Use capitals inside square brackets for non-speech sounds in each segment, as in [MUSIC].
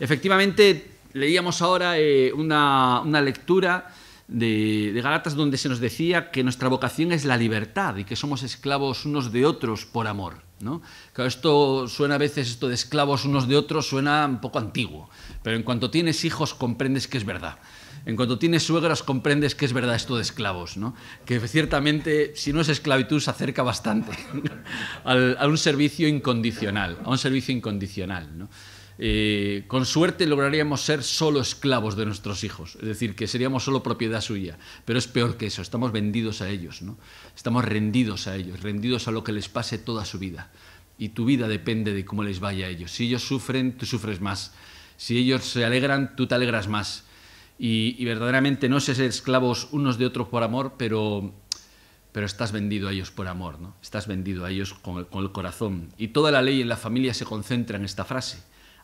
Efectivamente, leíamos ahora eh, una, una, lectura de, Galatas donde se nos decía que nuestra vocación es la libertad y que somos esclavos unos de otros por amor. ¿no? esto suena a veces, esto de esclavos unos de otros suena un poco antiguo, pero en cuanto tienes hijos comprendes que es verdad. En cuanto tienes suegras comprendes que es verdad esto de esclavos, ¿no? que ciertamente si no es esclavitud se acerca bastante [LAUGHS] a un servicio incondicional, a un servicio incondicional. ¿no? Eh, con suerte lograríamos ser solo esclavos de nuestros hijos, es decir, que seríamos solo propiedad suya. Pero es peor que eso, estamos vendidos a ellos, ¿no? estamos rendidos a ellos, rendidos a lo que les pase toda su vida. Y tu vida depende de cómo les vaya a ellos. Si ellos sufren, tú sufres más. Si ellos se alegran, tú te alegras más. Y, verdaderamente no es ser esclavos unos de otros por amor, pero pero estás vendido a ellos por amor, ¿no? Estás vendido a ellos con el, corazón. Y toda la ley en la familia se concentra en esta frase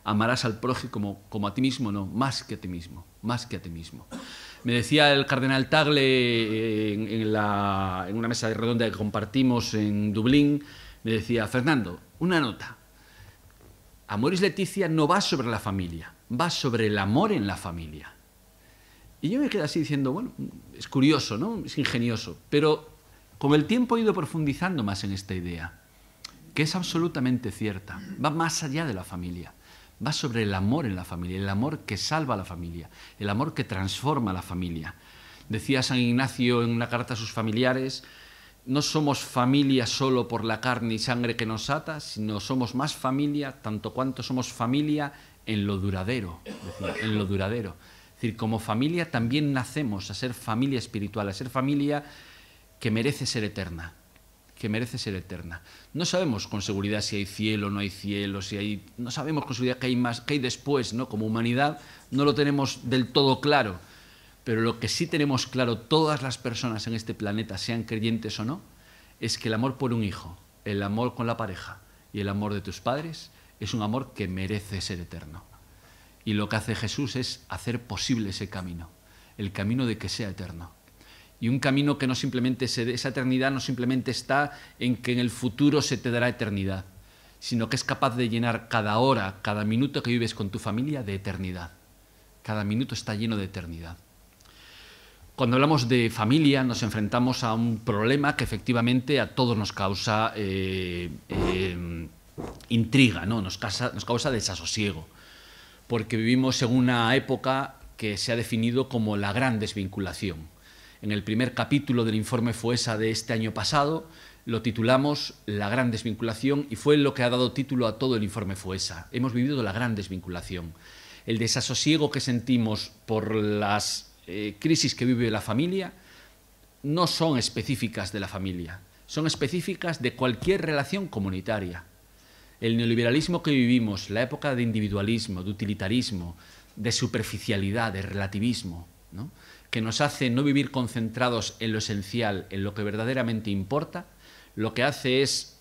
amarás al prójimo como, a ti mismo, no, más que a ti mismo, más que a ti mismo. Me decía el cardenal Tagle eh, en, una mesa redonda que compartimos en Dublín, me decía, Fernando, una nota. amor Amoris Leticia no va sobre la familia, va sobre el amor en la familia. Y yo me quedé así diciendo, bueno, es curioso, ¿no? Es ingenioso, pero con el tiempo he ido profundizando más en esta idea, que es absolutamente cierta, va más allá de la familia va sobre el amor en la familia, el amor que salva a la familia, el amor que transforma a la familia. Decía San Ignacio en una carta a sus familiares, no somos familia solo por la carne y sangre que nos ata, sino somos más familia tanto cuanto somos familia en lo duradero, en lo duradero. Es decir, como familia también nacemos a ser familia espiritual, a ser familia que merece ser eterna que merece ser eterna. No sabemos con seguridad si hay cielo, o no hay cielo, si hay no sabemos con seguridad qué hay más, hay después, ¿no? Como humanidad no lo tenemos del todo claro, pero lo que sí tenemos claro todas las personas en este planeta, sean creyentes o no, es que el amor por un hijo, el amor con la pareja y el amor de tus padres es un amor que merece ser eterno. Y lo que hace Jesús es hacer posible ese camino, el camino de que sea eterno y un camino que no simplemente se, esa eternidad no simplemente está en que en el futuro se te dará eternidad, sino que es capaz de llenar cada hora, cada minuto que vives con tu familia de eternidad. Cada minuto está lleno de eternidad. Cuando hablamos de familia nos enfrentamos a un problema que efectivamente a todos nos causa eh, eh, intriga, nos, causa, nos causa desasosiego, porque vivimos en una época que se ha definido como la gran desvinculación en el primer capítulo del informe Fuesa de este año pasado, lo titulamos La gran desvinculación y fue lo que ha dado título a todo el informe Fuesa. Hemos vivido la gran desvinculación. El desasosiego que sentimos por las eh, crisis que vive la familia no son específicas de la familia, son específicas de cualquier relación comunitaria. El neoliberalismo que vivimos, la época de individualismo, de utilitarismo, de superficialidad, de relativismo, ¿no? que nos hace no vivir concentrados en lo esencial, en lo que verdaderamente importa, lo que hace es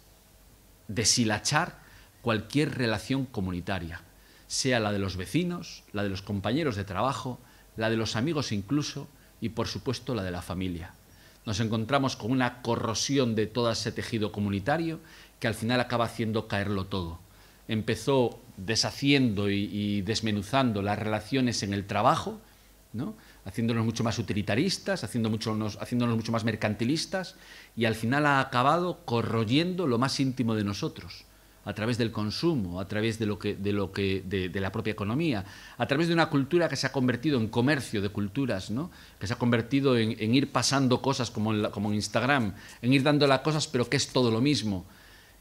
deshilachar cualquier relación comunitaria, sea la de los vecinos, la de los compañeros de trabajo, la de los amigos incluso, y por supuesto la de la familia. Nos encontramos con una corrosión de todo ese tejido comunitario que al final acaba haciendo caerlo todo. Empezó deshaciendo y, desmenuzando las relaciones en el trabajo, ¿no? haciéndonos mucho más utilitaristas, haciéndonos mucho más mercantilistas y al final ha acabado corroyendo lo más íntimo de nosotros a través del consumo, a través de la propia economía, a través de una cultura que se ha convertido en comercio de culturas, ¿no? Que se ha convertido en, ir pasando cosas como en Instagram, en ir dando las cosas, pero que es todo lo mismo.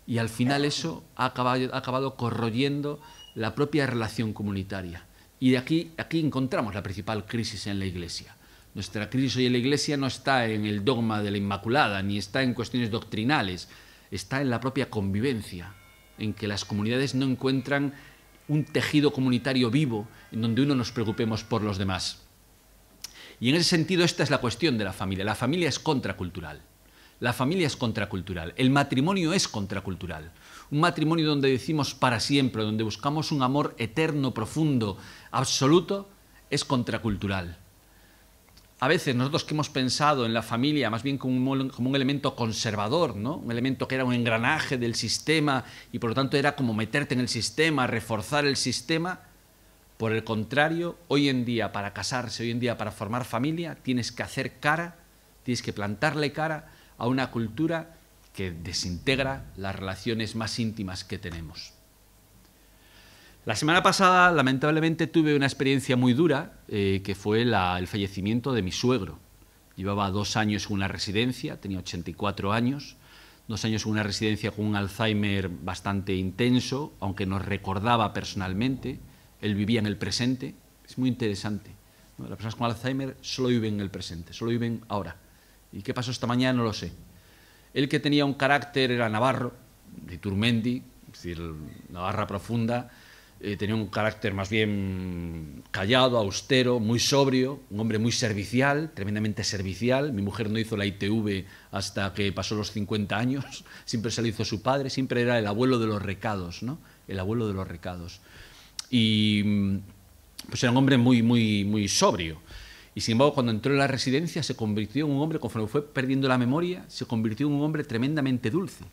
Y al final eso ha ha acabado corroyendo la propia relación comunitaria. Y aquí, aquí encontramos la principal crisis en la Iglesia. Nuestra crisis hoy en la Iglesia no está en el dogma de la Inmaculada, ni está en cuestiones doctrinales, está en la propia convivencia, en que las comunidades no encuentran un tejido comunitario vivo en donde uno nos preocupemos por los demás. Y en ese sentido esta es la cuestión de la familia. La familia es contracultural. La familia es contracultural. El matrimonio es contracultural un matrimonio donde decimos para siempre, donde buscamos un amor eterno, profundo, absoluto, es contracultural. A veces nosotros que hemos pensado en la familia más bien como un, como un elemento conservador, ¿no? un elemento que era un engranaje del sistema y por lo tanto era como meterte en el sistema, reforzar el sistema, por el contrario, hoy en día para casarse, hoy en día para formar familia, tienes que hacer cara, tienes que plantarle cara a una cultura que desintegra las relaciones más íntimas que tenemos. La semana pasada, lamentablemente, tuve una experiencia muy dura, eh, que fue el fallecimiento de mi suegro. Llevaba dos años en una residencia, tenía 84 años, dos años en una residencia con un Alzheimer bastante intenso, aunque nos recordaba personalmente, él vivía en el presente, es muy interesante. Las personas con Alzheimer solo viven en el presente, solo viven ahora. ¿Y qué pasó esta mañana? No lo sé, el que tenía un carácter era Navarro, de Turmendi, es decir, Navarra profunda, eh, tenía un carácter más bien callado, austero, muy sobrio, un hombre muy servicial, tremendamente servicial. Mi mujer no hizo la ITV hasta que pasó los 50 años, [LAUGHS] siempre se lo hizo su padre, siempre era el abuelo de los recados, ¿no? El abuelo de los recados. Y mm, pues era un hombre muy, muy, muy sobrio. Y sin embargo, cuando entró en la residencia, se convirtió en un hombre, conforme fue perdiendo la memoria, se convirtió en un hombre tremendamente dulce.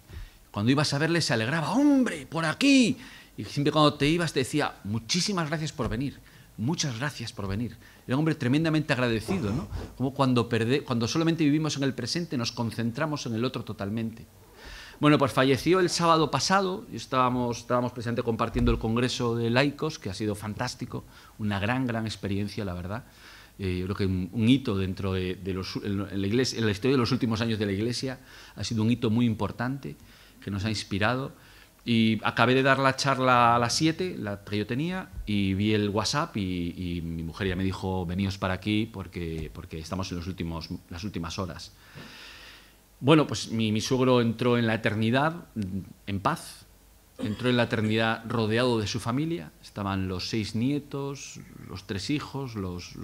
Cuando ibas a verle, se alegraba, hombre, por aquí. Y siempre cuando te ibas, te decía, muchísimas gracias por venir, muchas gracias por venir. Era un hombre tremendamente agradecido, ¿no? Como cuando, cuando solamente vivimos en el presente, nos concentramos en el otro totalmente. Bueno, pues falleció el sábado pasado, estábamos, estábamos precisamente compartiendo el Congreso de Laicos, que ha sido fantástico, una gran, gran experiencia, la verdad. Eh, yo creo que un, hito dentro de, la, historia de los últimos años de la Iglesia, ha sido un hito muy importante que nos ha inspirado. Y acabé de dar la charla a las 7, la que yo tenía, y vi el WhatsApp y, mi mujer ya me dijo, veníos para aquí porque, porque estamos en los últimos, las últimas horas. Bueno, pues mi suegro entró en la eternidad en paz, entró en la eternidad rodeado de su familia. Estaban los seis nietos, los tres hijos, los,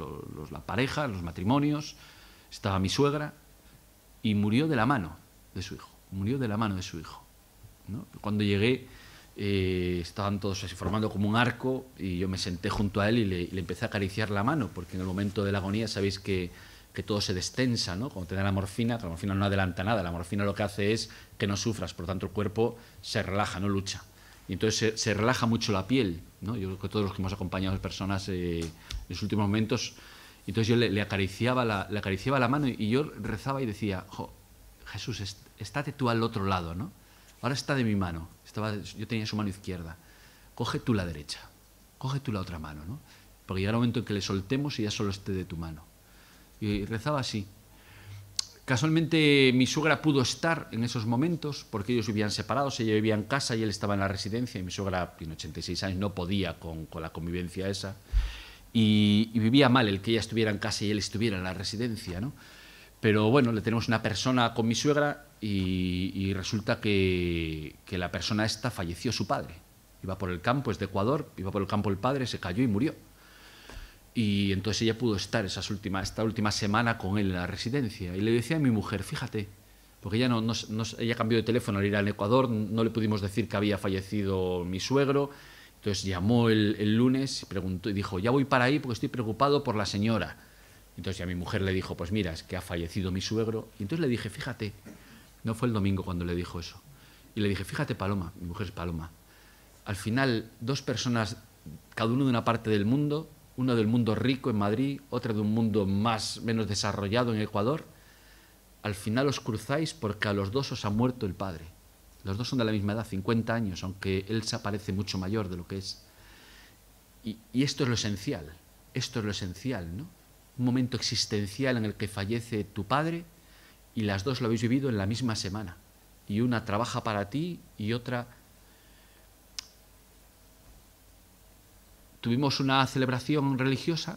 la pareja, los matrimonios. Estaba mi suegra y murió de la mano de su hijo. Murió de la mano de su hijo. Cuando llegué eh, estaban todos así formando como un arco y yo me senté junto a él y le, y le empecé a acariciar la mano porque en el momento de la agonía sabéis que que todo se destensa, ¿no? Cuando te dan la morfina, la morfina no adelanta nada, la morfina lo que hace es que no sufras, por lo tanto el cuerpo se relaja, no lucha. Y entonces se, relaja mucho la piel, ¿no? Yo creo que todos los que hemos acompañado a personas eh, en los últimos momentos, entonces yo le, acariciaba la, acariciaba la mano y, yo rezaba y decía, jo, Jesús, estate tú al otro lado, ¿no? Ahora está de mi mano, Estaba, yo tenía su mano izquierda, coge tú la derecha, coge tú la otra mano, ¿no? Porque llega el momento en que le soltemos y ya solo esté de tu mano y rezaba así. Casualmente mi suegra pudo estar en esos momentos porque ellos vivían separados, ella vivía en casa y él estaba en la residencia y mi suegra tiene 86 años, no podía con, la convivencia esa y, vivía mal el que ella estuviera en casa y él estuviera en la residencia, ¿no? Pero bueno, le tenemos una persona con mi suegra y, resulta que, que, la persona esta falleció su padre. Iba por el campo, es de Ecuador, iba por el campo el padre, se cayó y murió. Y entonces ella pudo estar esas esta última semana con él en la residencia. Y le decía a mi mujer, fíjate, porque ella, no, no, ella cambió de teléfono al ir al Ecuador, no le pudimos decir que había fallecido mi suegro. Entonces llamó el, lunes y, preguntó, y dijo, ya voy para ahí porque estoy preocupado por la señora. Entonces a mi mujer le dijo, pues mira, es que ha fallecido mi suegro. Y entonces le dije, fíjate, no fue el domingo cuando le dijo eso. Y le dije, fíjate Paloma, mi mujer es Paloma, al final dos personas, cada uno de una parte del mundo, una del mundo rico en Madrid, otra de un mundo más menos desarrollado en Ecuador, al final os cruzáis porque a los dos os ha muerto el padre. Los dos son de la misma edad, 50 años, aunque él se parece mucho mayor de lo que es. y esto es lo esencial, esto es lo esencial, ¿no? Un momento existencial en el que fallece tu padre y las dos lo habéis vivido en la misma semana. Y una trabaja para ti y otra tuvimos una celebración religiosa,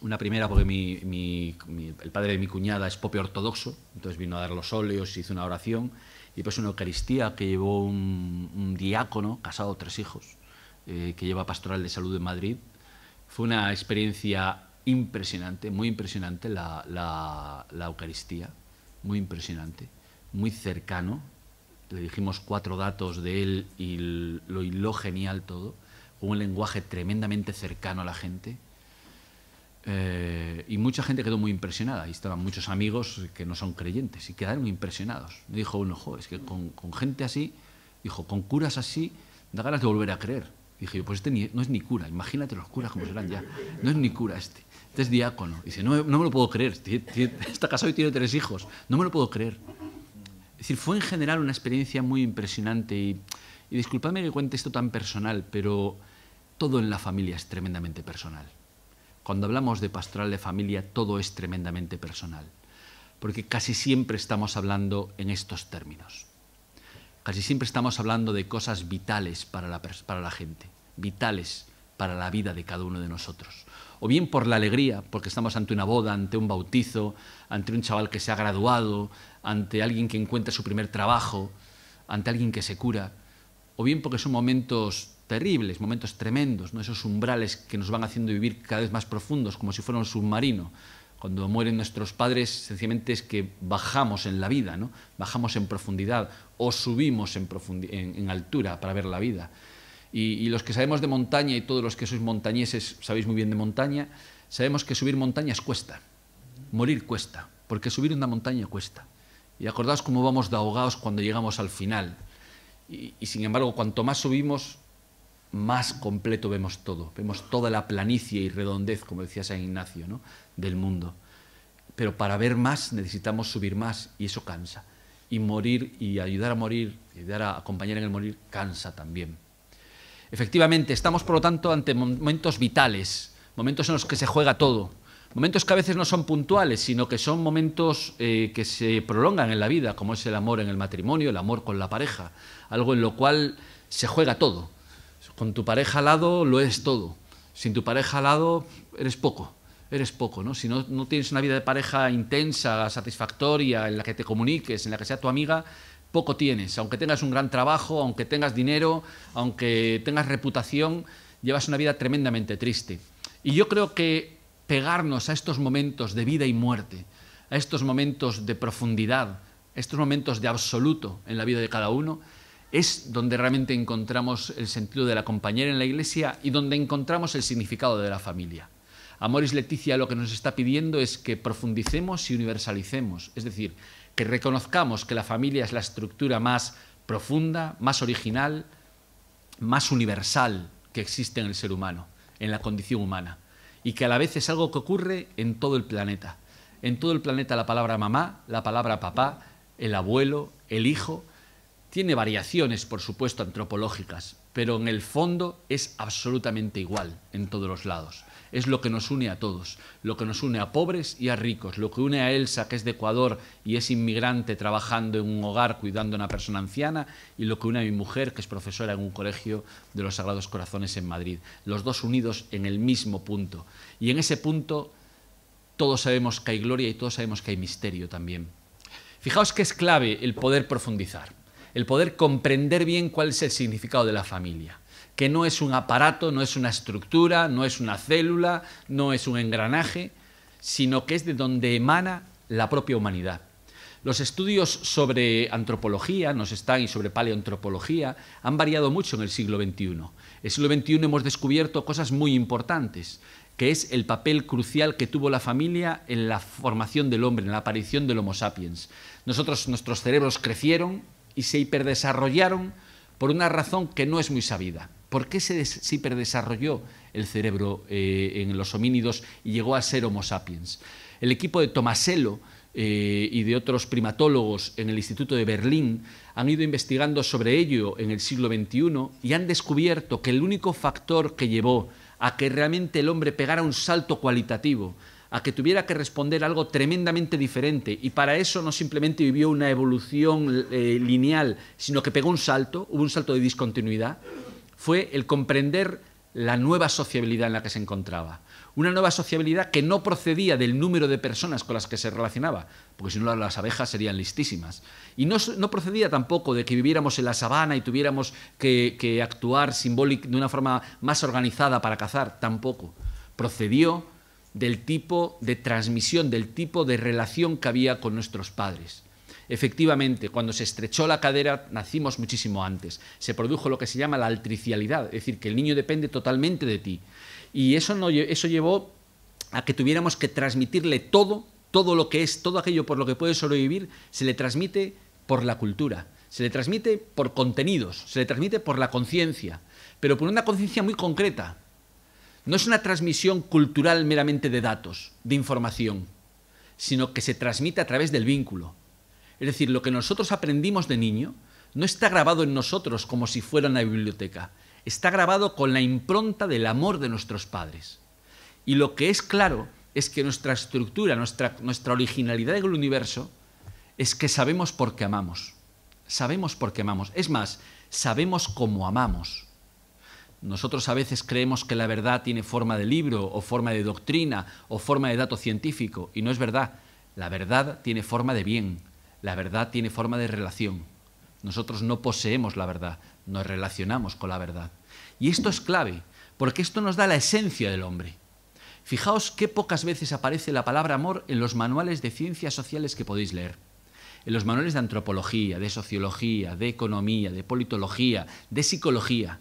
una primera porque el padre de mi cuñada es popio ortodoxo, entonces vino a dar los óleos, hizo una oración, y pues una Eucaristía que llevó un, diácono, casado, tres hijos, eh, que lleva pastoral de salud en Madrid. Fue una experiencia impresionante, muy impresionante la, Eucaristía, muy impresionante, muy cercano. Le dijimos cuatro datos de él y lo lo genial todo un lenguaje tremendamente cercano a la gente. Eh, y mucha gente quedó muy impresionada. Y estaban muchos amigos que no son creyentes y quedaron impresionados. Dijo uno, jo, es que con, gente así, dijo, con curas así, da ganas de volver a creer. Dije pues este no es ni cura, imagínate los curas como serán ya. No es ni cura este, este es diácono. Y dice, no, no me lo puedo creer, este está casado y tiene tres hijos, no me lo puedo creer. Es decir, fue en general una experiencia muy impresionante y, y disculpadme que cuente esto tan personal, pero todo en la familia es tremendamente personal. Cuando hablamos de pastoral de familia, todo es tremendamente personal, porque casi siempre estamos hablando en estos términos. Casi siempre estamos hablando de cosas vitales para la, para la gente, vitales para la vida de cada uno de nosotros. O bien por la alegría, porque estamos ante una boda, ante un bautizo, ante un chaval que se ha graduado, ante alguien que encuentra su primer trabajo, ante alguien que se cura. O bien porque son momentos terribles, momentos tremendos, ¿no? esos umbrales que nos van haciendo vivir cada vez más profundos, como si fuera un submarino. Cuando mueren nuestros padres, sencillamente es que bajamos en la vida, ¿no? bajamos en profundidad o subimos en, altura para ver la vida. Y, los que sabemos de montaña y todos los que sois montañeses sabéis muy bien de montaña, sabemos que subir montañas cuesta, morir cuesta, porque subir una montaña cuesta. Y acordaos cómo vamos de ahogados cuando llegamos al final. y sin embargo, cuanto más subimos, más completo vemos todo, vemos toda la planicie y redondez, como decía San Ignacio, del mundo. Pero para ver más necesitamos subir más y eso cansa. Y morir y ayudar a morir, ayudar a acompañar en el morir, cansa también. Efectivamente, estamos por lo tanto ante momentos vitales, momentos en los que se juega todo, momentos que a veces no son puntuales, sino que son momentos eh, que se prolongan en la vida, como es el amor en el matrimonio, el amor con la pareja, algo en lo cual se juega todo con tu pareja al lado lo es todo. Sin tu pareja al lado eres poco. Eres poco, ¿no? Si no, no tienes una vida de pareja intensa, satisfactoria, en la que te comuniques, en la que sea tu amiga, poco tienes. Aunque tengas un gran trabajo, aunque tengas dinero, aunque tengas reputación, llevas una vida tremendamente triste. Y yo creo que pegarnos a estos momentos de vida y muerte, a estos momentos de profundidad, estos momentos de absoluto en la vida de cada uno, es donde realmente encontramos el sentido de la compañera en la iglesia y donde encontramos el significado de la familia. Amoris Leticia lo que nos está pidiendo es que profundicemos y universalicemos, es decir, que reconozcamos que la familia es la estructura más profunda, más original, más universal que existe en el ser humano, en la condición humana, y que a la vez es algo que ocurre en todo el planeta. En todo el planeta la palabra mamá, la palabra papá, el abuelo, el hijo, tiene variaciones, por supuesto, antropológicas, pero en el fondo es absolutamente igual en todos los lados. Es lo que nos une a todos, lo que nos une a pobres y a ricos, lo que une a Elsa, que es de Ecuador y es inmigrante trabajando en un hogar cuidando a una persona anciana, y lo que une a mi mujer, que es profesora en un colegio de los Sagrados Corazones en Madrid. Los dos unidos en el mismo punto. Y en ese punto todos sabemos que hay gloria y todos sabemos que hay misterio también. Fijaos que es clave el poder profundizar el poder comprender bien cuál es el significado de la familia, que no es un aparato, no es una estructura, no es una célula, no es un engranaje, sino que es de donde emana la propia humanidad. Los estudios sobre antropología nos están y sobre paleoantropología han variado mucho en el siglo XXI. En el siglo XXI hemos descubierto cosas muy importantes, que es el papel crucial que tuvo la familia en la formación del hombre, en la aparición del Homo sapiens. Nosotros, nuestros cerebros crecieron, y se hiperdesarrollaron por una razón que no es muy sabida. ¿Por qué se, hiperdesarrolló el cerebro eh, en los homínidos y llegó a ser Homo sapiens? El equipo de Tomasello eh, y de otros primatólogos en el Instituto de Berlín han ido investigando sobre ello en el siglo XXI y han descubierto que el único factor que llevó a que realmente el hombre pegara un salto cualitativo a que tuviera que responder algo tremendamente diferente. Y para eso no simplemente vivió una evolución eh, lineal, sino que pegó un salto, hubo un salto de discontinuidad, fue el comprender la nueva sociabilidad en la que se encontraba. Una nueva sociabilidad que no procedía del número de personas con las que se relacionaba, porque si no las abejas serían listísimas. Y no, procedía tampoco de que viviéramos en la sabana y tuviéramos que, que actuar simbólico de una forma más organizada para cazar, tampoco. Procedió del tipo de transmisión, del tipo de relación que había con nuestros padres. Efectivamente, cuando se estrechó la cadera nacimos muchísimo antes. Se produjo lo que se llama la altricialidad, es decir, que el niño depende totalmente de ti. Y eso, eso llevó a que tuviéramos que transmitirle todo, todo lo que es, todo aquello por lo que puede sobrevivir, se le transmite por la cultura, se le transmite por contenidos, se le transmite por la conciencia, pero por una conciencia muy concreta, no es una transmisión cultural meramente de datos, de información, sino que se transmite a través del vínculo. Es decir, lo que nosotros aprendimos de niño no está grabado en nosotros como si fuera una biblioteca, está grabado con la impronta del amor de nuestros padres. Y lo que es claro es que nuestra estructura, nuestra, originalidad originalidad el universo, es que sabemos por qué amamos. Sabemos por qué amamos. Es más, sabemos cómo amamos. Nosotros a veces creemos que la verdad tiene forma de libro o forma de doctrina o forma de dato científico y no es verdad. La verdad tiene forma de bien, la verdad tiene forma de relación. Nosotros no poseemos la verdad, nos relacionamos con la verdad. Y esto es clave, porque esto nos da la esencia del hombre. Fijaos qué pocas veces aparece la palabra amor en los manuales de ciencias sociales que podéis leer en los manuales de antropología, de sociología, de economía, de politología, de psicología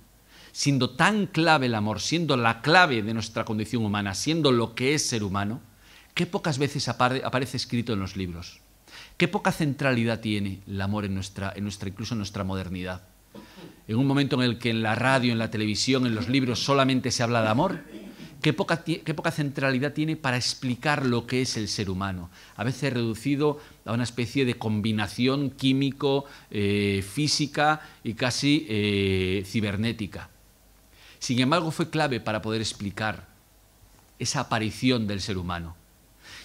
siendo tan clave el amor, siendo la clave de nuestra condición humana, siendo lo que es ser humano, qué pocas veces aparece escrito en los libros. Qué poca centralidad tiene el amor en nuestra, en nuestra, incluso en nuestra modernidad. En un momento en el que en la radio, en la televisión, en los libros solamente se habla de amor, qué poca, centralidad tiene para explicar lo que es el ser humano. A veces reducido a una especie de combinación químico, eh, física y casi eh, cibernética. Sin embargo, fue clave para poder explicar esa aparición del ser humano.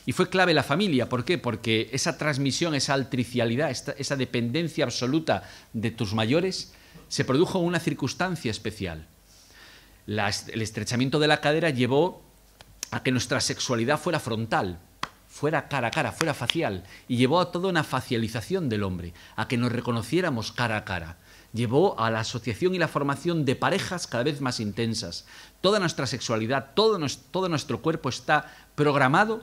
Y fue clave la familia, ¿por qué? Porque esa transmisión, esa altricialidad, esa dependencia absoluta de tus mayores, se produjo en una circunstancia especial. el estrechamiento de la cadera llevó a que nuestra sexualidad fuera frontal, fuera cara a cara, fuera facial, y llevó a toda una facialización del hombre, a que nos reconociéramos cara a cara llevó a la asociación y la formación de parejas cada vez más intensas. Toda nuestra sexualidad, todo, nuestro cuerpo está programado,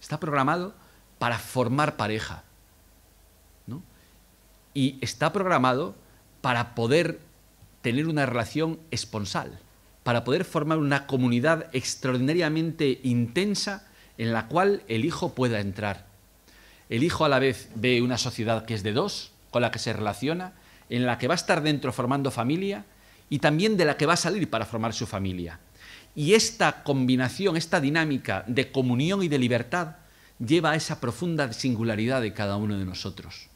está programado para formar pareja. Y está programado para poder tener una relación esponsal, para poder formar una comunidad extraordinariamente intensa en la cual el hijo pueda entrar. El hijo a la vez ve una sociedad que es de dos, con la que se relaciona, en la que va a estar dentro formando familia y también de la que va a salir para formar su familia. Y esta combinación, esta dinámica de comunión y de libertad lleva a esa profunda singularidad de cada uno de nosotros.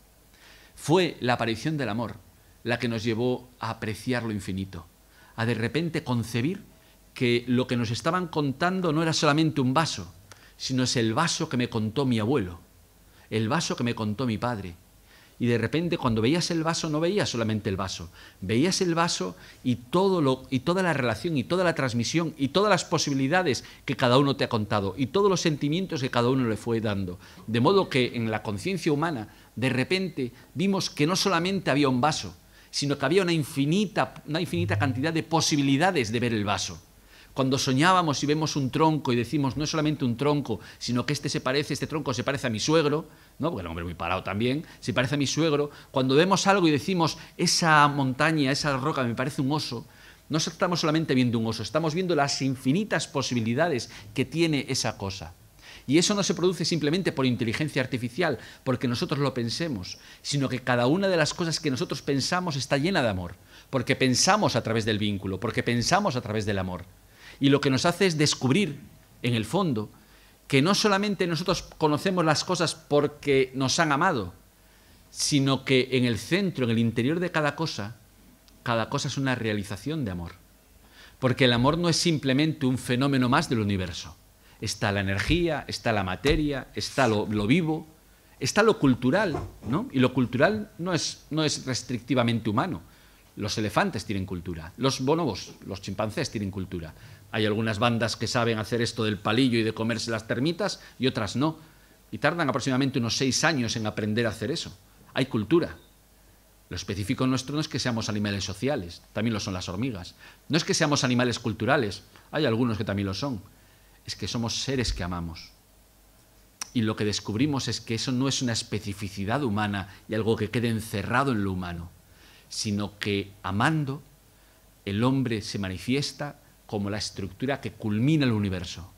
Fue la aparición del amor la que nos llevó a apreciar lo infinito, a de repente concebir que lo que nos estaban contando no era solamente un vaso, sino es el vaso que me contó mi abuelo, el vaso que me contó mi padre, y de repente cuando veías el vaso no veías solamente el vaso, veías el vaso y, todo lo, y toda la relación y toda la transmisión y todas las posibilidades que cada uno te ha contado y todos los sentimientos que cada uno le fue dando. De modo que en la conciencia humana de repente vimos que no solamente había un vaso, sino que había una una infinita cantidad de posibilidades de ver el vaso. Cuando soñábamos y vemos un tronco y decimos, no es solamente un tronco, sino que este se parece, este tronco se parece a mi suegro, ¿no? porque era un hombre muy parado también, se parece a mi suegro. Cuando vemos algo y decimos, esa montaña, esa roca me parece un oso, no estamos solamente viendo un oso, estamos viendo las infinitas posibilidades que tiene esa cosa. Y eso no se produce simplemente por inteligencia artificial, porque nosotros lo pensemos, sino que cada una de las cosas que nosotros pensamos está llena de amor, porque pensamos a través del vínculo, porque pensamos a través del amor y lo que nos hace es descubrir, en el fondo, que no solamente nosotros conocemos las cosas porque nos han amado, sino que en el centro, en el interior de cada cosa, cada cosa es una realización de amor. Porque el amor no es simplemente un fenómeno más del universo. Está la energía, está la materia, está lo, vivo, está lo cultural, ¿no? Y lo cultural no es, no es restrictivamente humano. Los elefantes tienen cultura, los bonobos, los chimpancés tienen cultura, hay algunas bandas que saben hacer esto del palillo y de comerse las termitas y otras no. Y tardan aproximadamente unos seis años en aprender a hacer eso. Hay cultura. Lo específico nuestro no es que seamos animales sociales, también lo son las hormigas. No es que seamos animales culturales, hay algunos que también lo son. Es que somos seres que amamos. Y lo que descubrimos es que eso no es una especificidad humana y algo que quede encerrado en lo humano, sino que amando el hombre se manifiesta como la estructura que culmina el universo.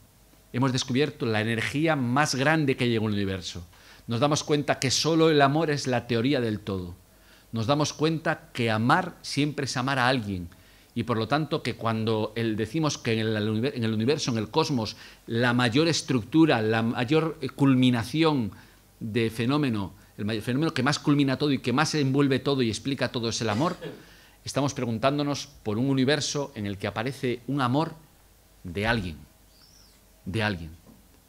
Hemos descubierto la energía más grande que en al universo. Nos damos cuenta que solo el amor es la teoría del todo. Nos damos cuenta que amar siempre es amar a alguien, y por lo tanto que cuando decimos que en el, universo, en el cosmos, la mayor estructura, la mayor culminación de fenómeno, el fenómeno que más culmina todo y que más envuelve todo y explica todo es el amor, estamos preguntándonos por un universo en el que aparece un amor de alguien, de alguien,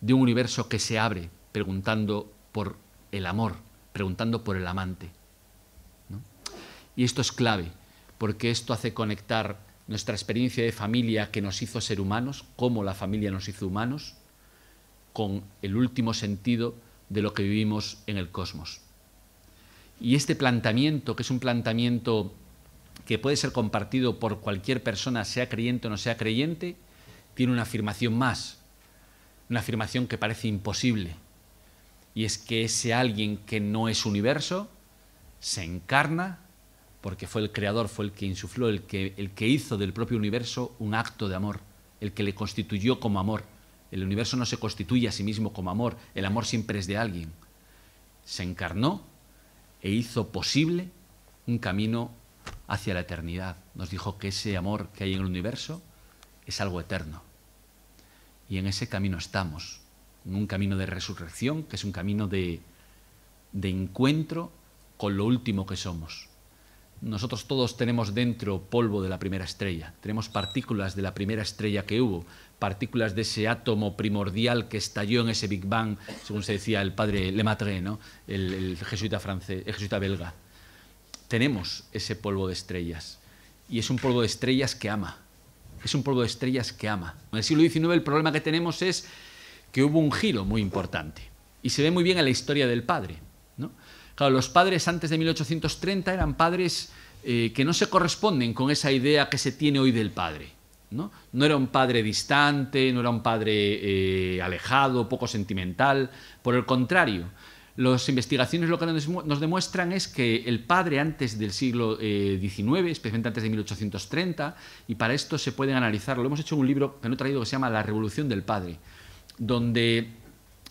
de un universo que se abre preguntando por el amor, preguntando por el amante. Y esto es clave, porque esto hace conectar nuestra experiencia de familia que nos hizo ser humanos, cómo la familia nos hizo humanos, con el último sentido de lo que vivimos en el cosmos. Y este planteamiento, que es un planteamiento que puede ser compartido por cualquier persona, sea creyente o no sea creyente, tiene una afirmación más, una afirmación que parece imposible, y es que ese alguien que no es universo se encarna porque fue el creador, fue el que insufló, el que, el que hizo del propio universo un acto de amor, el que le constituyó como amor. El universo no se constituye a sí mismo como amor, el amor siempre es de alguien. Se encarnó e hizo posible un camino hacia la eternidad. Nos dijo que ese amor que hay en el universo es algo eterno. Y en ese camino estamos, en un camino de resurrección, que es un camino de, encuentro con lo último que somos. Nosotros todos tenemos dentro polvo de la primera estrella, tenemos partículas de la primera estrella que hubo, partículas de ese átomo primordial que estalló en ese Big Bang, según se decía el padre Lemaitre, ¿no? el, jesuita, francés, el jesuita belga tenemos ese polvo de estrellas. Y es un polvo de estrellas que ama. Es un polvo de estrellas que ama. En el siglo XIX el problema que tenemos es que hubo un giro muy importante. Y se ve muy bien en la historia del padre. Claro, los padres antes de 1830 eran padres eh, que no se corresponden con esa idea que se tiene hoy del padre. ¿no? era un padre distante, no era un padre eh, alejado, poco sentimental. Por el contrario, las investigaciones lo que nos demuestran es que el padre antes del siglo XIX, eh, especialmente antes de 1830, y para esto se pueden analizar, lo hemos hecho en un libro que no he traído que se llama La Revolución del Padre, donde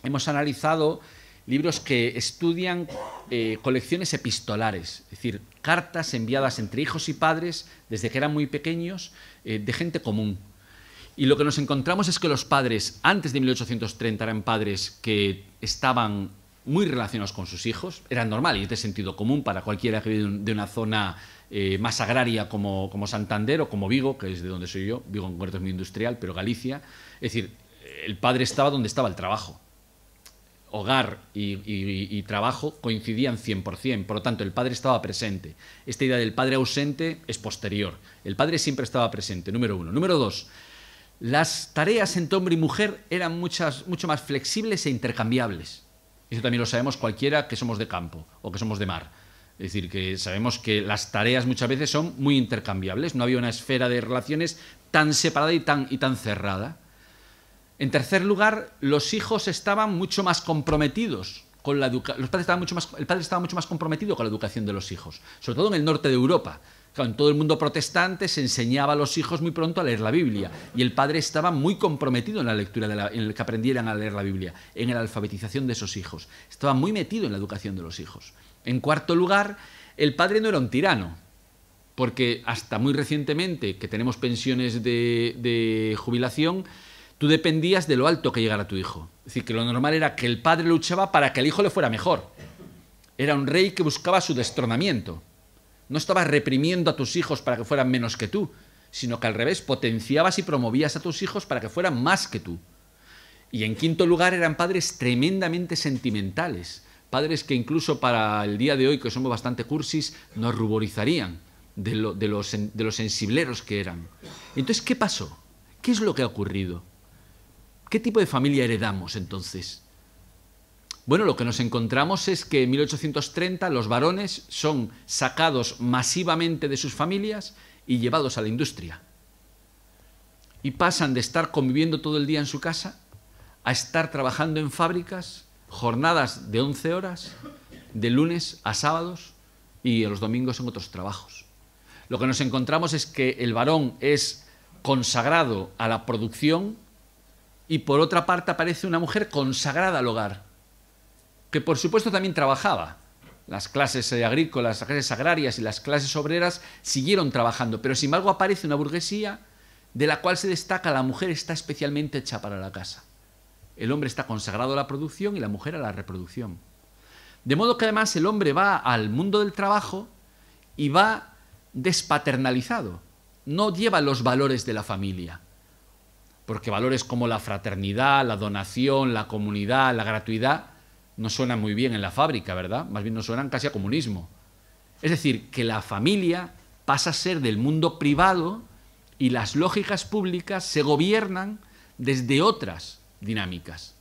hemos analizado libros que estudian eh, colecciones epistolares, es decir, cartas enviadas entre hijos y padres desde que eran muy pequeños eh, de gente común, y lo que nos encontramos es que los padres, antes de 1830, eran padres que estaban muy relacionados con sus hijos, era normal y es sentido común para cualquiera que vive de una zona eh, más agraria como, como Santander o como Vigo, que es de donde soy yo, Vigo en un es muy industrial, pero Galicia, es decir, el padre estaba donde estaba el trabajo. Hogar y, trabajo coincidían 100%, por lo tanto el padre estaba presente. Esta idea del padre ausente es posterior. El padre siempre estaba presente, número uno. Número dos, las tareas entre hombre y mujer eran muchas, mucho más flexibles e intercambiables. Eso también lo sabemos cualquiera que somos de campo o que somos de mar. Es decir, que sabemos que las tareas muchas veces son muy intercambiables. No había una esfera de relaciones tan separada y tan, y tan cerrada. En tercer lugar, los hijos estaban mucho más comprometidos con la educación. El padre estaba mucho más comprometido con la educación de los hijos, sobre todo en el norte de Europa en todo el mundo protestante se enseñaba a los hijos muy pronto a leer la Biblia y el padre estaba muy comprometido en la lectura, en el que aprendieran a leer la Biblia, en la alfabetización de esos hijos. Estaba muy metido en la educación de los hijos. En cuarto lugar, el padre no era un tirano, porque hasta muy recientemente, que tenemos pensiones de, de jubilación, tú dependías de lo alto que llegara tu hijo. Es decir, que lo normal era que el padre luchaba para que el hijo le fuera mejor. Era un rey que buscaba su destronamiento no estabas reprimiendo a tus hijos para que fueran menos que tú, sino que al revés, potenciabas y promovías a tus hijos para que fueran más que tú. Y en quinto lugar, eran padres tremendamente sentimentales, padres que incluso para el día de hoy, que somos bastante cursis, nos ruborizarían de, los sensibleros que eran. Entonces, ¿qué pasó? ¿Qué es lo que ha ocurrido? ¿Qué tipo de familia heredamos entonces? Bueno, lo que nos encontramos es que en 1830 los varones son sacados masivamente de sus familias y llevados a la industria. Y pasan de estar conviviendo todo el día en su casa a estar trabajando en fábricas, jornadas de 11 horas, de lunes a sábados y los domingos en otros trabajos. Lo que nos encontramos es que el varón es consagrado a la producción y por otra parte aparece una mujer consagrada al hogar que por supuesto también trabajaba. Las clases eh, agrícolas, las clases agrarias y las clases obreras siguieron trabajando, pero sin embargo aparece una burguesía de la cual se destaca la mujer está especialmente hecha para la casa. El hombre está consagrado a la producción y la mujer a la reproducción. De modo que además el hombre va al mundo del trabajo y va despaternalizado. No lleva los valores de la familia. Porque valores como la fraternidad, la donación, la comunidad, la gratuidad, no suenan muy bien en la fábrica, ¿verdad? Más bien nos suenan casi a comunismo. Es decir, que la familia pasa a ser del mundo privado y las lógicas públicas se gobiernan desde otras dinámicas.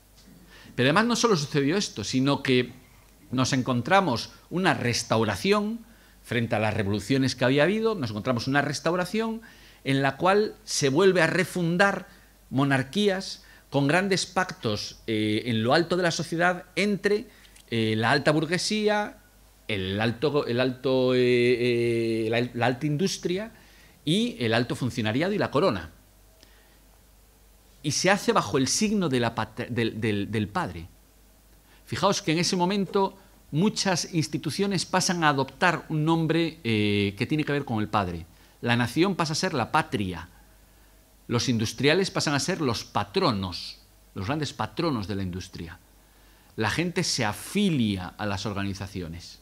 Pero además no solo sucedió esto, sino que nos encontramos una restauración frente a las revoluciones que había habido, nos encontramos una restauración en la cual se vuelve a refundar monarquías, con grandes pactos eh, en lo alto de la sociedad entre eh, la alta burguesía, el alto, el alto, eh, la, alta industria y el alto funcionariado y la corona. Y se hace bajo el signo del, padre. Fijaos que en ese momento muchas instituciones pasan a adoptar un nombre que tiene que ver con el padre. La nación pasa a ser la patria, los industriales pasan a ser los patronos, los grandes patronos de la industria. La gente se afilia a las organizaciones.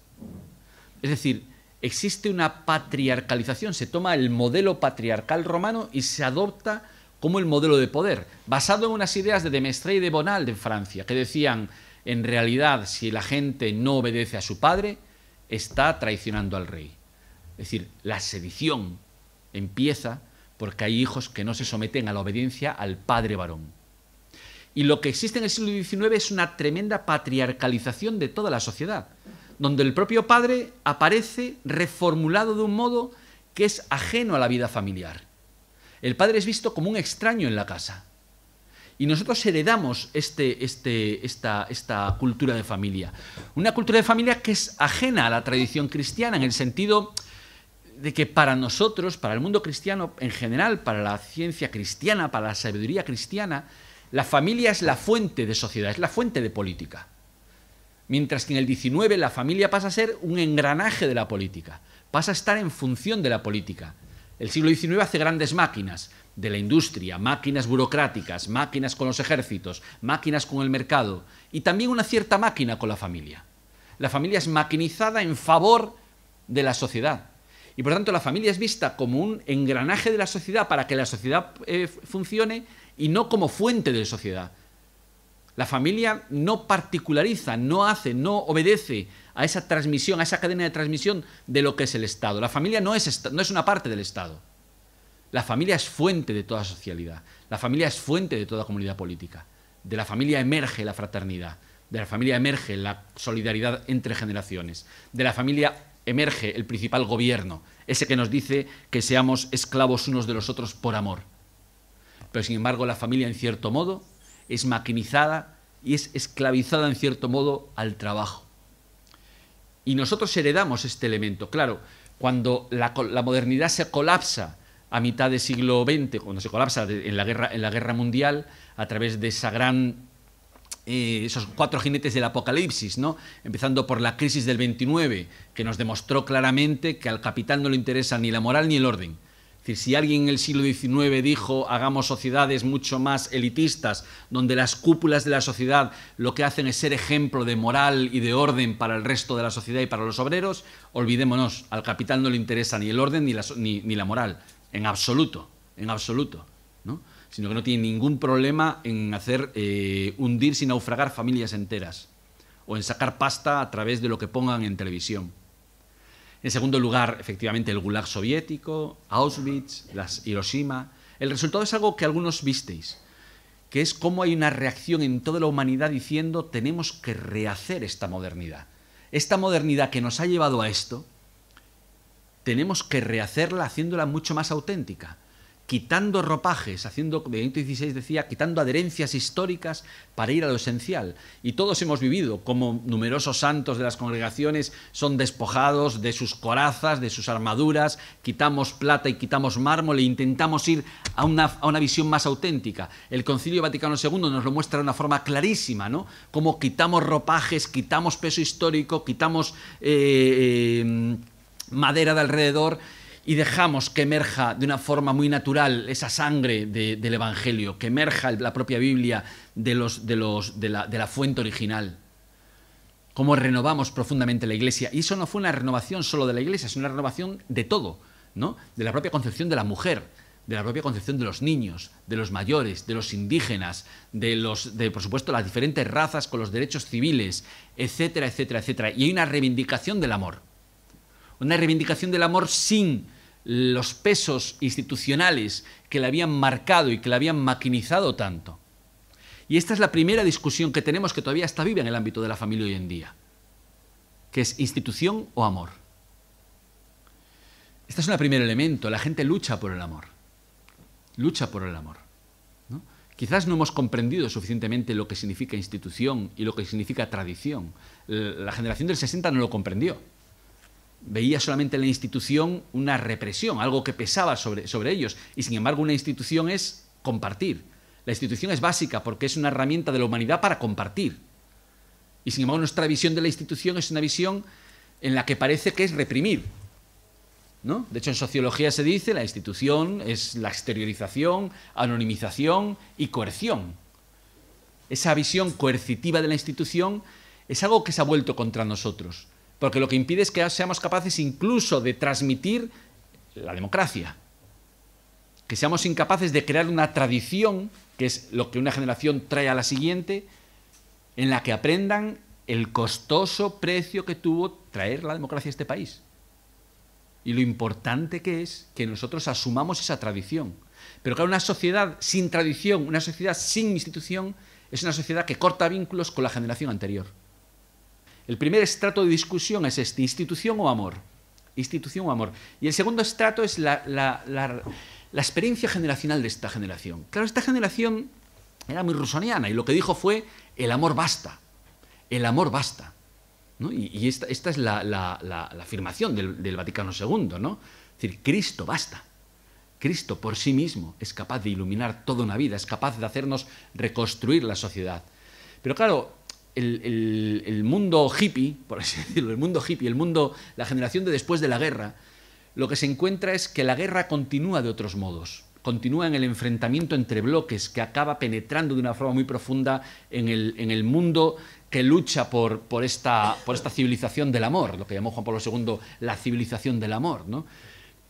Es decir, existe una patriarcalización, se toma el modelo patriarcal romano y se adopta como el modelo de poder, basado en unas ideas de Demestre y de Bonald de Francia, que decían, en realidad, si la gente no obedece a su padre, está traicionando al rey. Es decir, la sedición empieza porque hay hijos que no se someten a la obediencia al padre varón. Y lo que existe en el siglo XIX es una tremenda patriarcalización de toda la sociedad, donde el propio padre aparece reformulado de un modo que es ajeno a la vida familiar. El padre es visto como un extraño en la casa. Y nosotros heredamos este, este esta cultura de familia. Una cultura de familia que es ajena a la tradición cristiana en el sentido de que para nosotros, para el mundo cristiano en general, para la ciencia cristiana, para la sabiduría cristiana, la familia es la fuente de sociedad, es la fuente de política. Mientras que en el XIX la familia pasa a ser un engranaje de la política, pasa a estar en función de la política. El siglo XIX hace grandes máquinas de la industria, máquinas burocráticas, máquinas con los ejércitos, máquinas con el mercado y también una cierta máquina con la familia. La familia es maquinizada en favor de la sociedad, y por tanto la familia es vista como un engranaje de la sociedad para que la sociedad eh, funcione y no como fuente de la sociedad. La familia no particulariza, no hace, no obedece a esa transmisión, a esa cadena de transmisión de lo que es el Estado. La familia no es, no es una parte del Estado. La familia es fuente de toda socialidad. La familia es fuente de toda comunidad política. De la familia emerge la fraternidad. De la familia emerge la solidaridad entre generaciones. De la familia emerge el principal gobierno, ese que nos dice que seamos esclavos unos de los otros por amor. Pero sin embargo la familia, en cierto modo, es maquinizada y es esclavizada, en cierto modo, al trabajo. Y nosotros heredamos este elemento. Claro, cuando la, modernidad se colapsa a mitad del siglo XX, cuando se colapsa en la guerra, en la guerra mundial, a través de esa gran eh, esos cuatro jinetes del apocalipsis, ¿no? Empezando por la crisis del 29, que nos demostró claramente que al capital no le interesa ni la moral ni el orden. si alguien en el siglo XIX dijo hagamos sociedades mucho más elitistas, donde las cúpulas de la sociedad lo que hacen es ser ejemplo de moral y de orden para el resto de la sociedad y para los obreros, olvidémonos, al capital no le interesa ni el orden ni la, ni la moral, en absoluto, en absoluto sino que no tiene ningún problema en hacer eh, hundir sin naufragar familias enteras o en sacar pasta a través de lo que pongan en televisión. En segundo lugar, efectivamente, el Gulag soviético, Auschwitz, las Hiroshima. El resultado es algo que algunos visteis, que es cómo hay una reacción en toda la humanidad diciendo tenemos que rehacer esta modernidad. Esta modernidad que nos ha llevado a esto, tenemos que rehacerla haciéndola mucho más auténtica, quitando ropajes, haciendo, Benedicto XVI decía, quitando adherencias históricas para ir a lo esencial. Y todos hemos vivido como numerosos santos de las congregaciones son despojados de sus corazas, de sus armaduras, quitamos plata y quitamos mármol e intentamos ir a una, visión más auténtica. El Concilio Vaticano II nos lo muestra de una forma clarísima, ¿no? Como quitamos ropajes, quitamos peso histórico, quitamos eh, eh, madera de alrededor y dejamos que emerja de una forma muy natural esa sangre del Evangelio, que emerja la propia Biblia de, la, fuente original. Cómo renovamos profundamente la Iglesia. Y eso no fue una renovación solo de la Iglesia, es una renovación de todo, ¿no? De la propia concepción de la mujer, de la propia concepción de los niños, de los mayores, de los indígenas, de los de por supuesto las diferentes razas con los derechos civiles, etcétera, etcétera, etcétera. Y hay una reivindicación del amor. Una reivindicación del amor sin los pesos institucionales que le habían marcado y que le habían maquinizado tanto. Y esta es la primera discusión que tenemos que todavía está viva en el ámbito de la familia hoy en día, que es institución o amor. Este es un primer elemento, la gente lucha por el amor, lucha por el amor. Quizás no hemos comprendido suficientemente lo que significa institución y lo que significa tradición. La generación del 60 no lo comprendió veía solamente en la institución una represión, algo que pesaba sobre, ellos. Y sin embargo, una institución es compartir. La institución es básica porque es una herramienta de la humanidad para compartir. Y sin embargo, nuestra visión de la institución es una visión en la que parece que es reprimir. De hecho, en sociología se dice la institución es la exteriorización, anonimización y coerción. Esa visión coercitiva de la institución es algo que se ha vuelto contra nosotros porque lo que impide es que seamos capaces incluso de transmitir la democracia, que seamos incapaces de crear una tradición, que es lo que una generación trae a la siguiente, en la que aprendan el costoso precio que tuvo traer la democracia a este país. Y lo importante que es que nosotros asumamos esa tradición. Pero que una sociedad sin tradición, una sociedad sin institución, es una sociedad que corta vínculos con la generación anterior. El primer estrato de discusión es este, institución o amor. Institución o amor. Y el segundo estrato es la, experiencia generacional de esta generación. Claro, esta generación era muy rusoniana y lo que dijo fue, el amor basta, el amor basta. Y, esta, es la, afirmación del, Vaticano II, ¿no? Es decir, Cristo basta. Cristo por sí mismo es capaz de iluminar toda una vida, es capaz de hacernos reconstruir la sociedad. Pero claro, el, mundo hippie, por así decirlo, el mundo hippie, el mundo, la generación de después de la guerra, lo que se encuentra es que la guerra continúa de otros modos. Continúa en el enfrentamiento entre bloques que acaba penetrando de una forma muy profunda en el, mundo que lucha por, por, esta, por esta civilización del amor, lo que llamó Juan Pablo II la civilización del amor.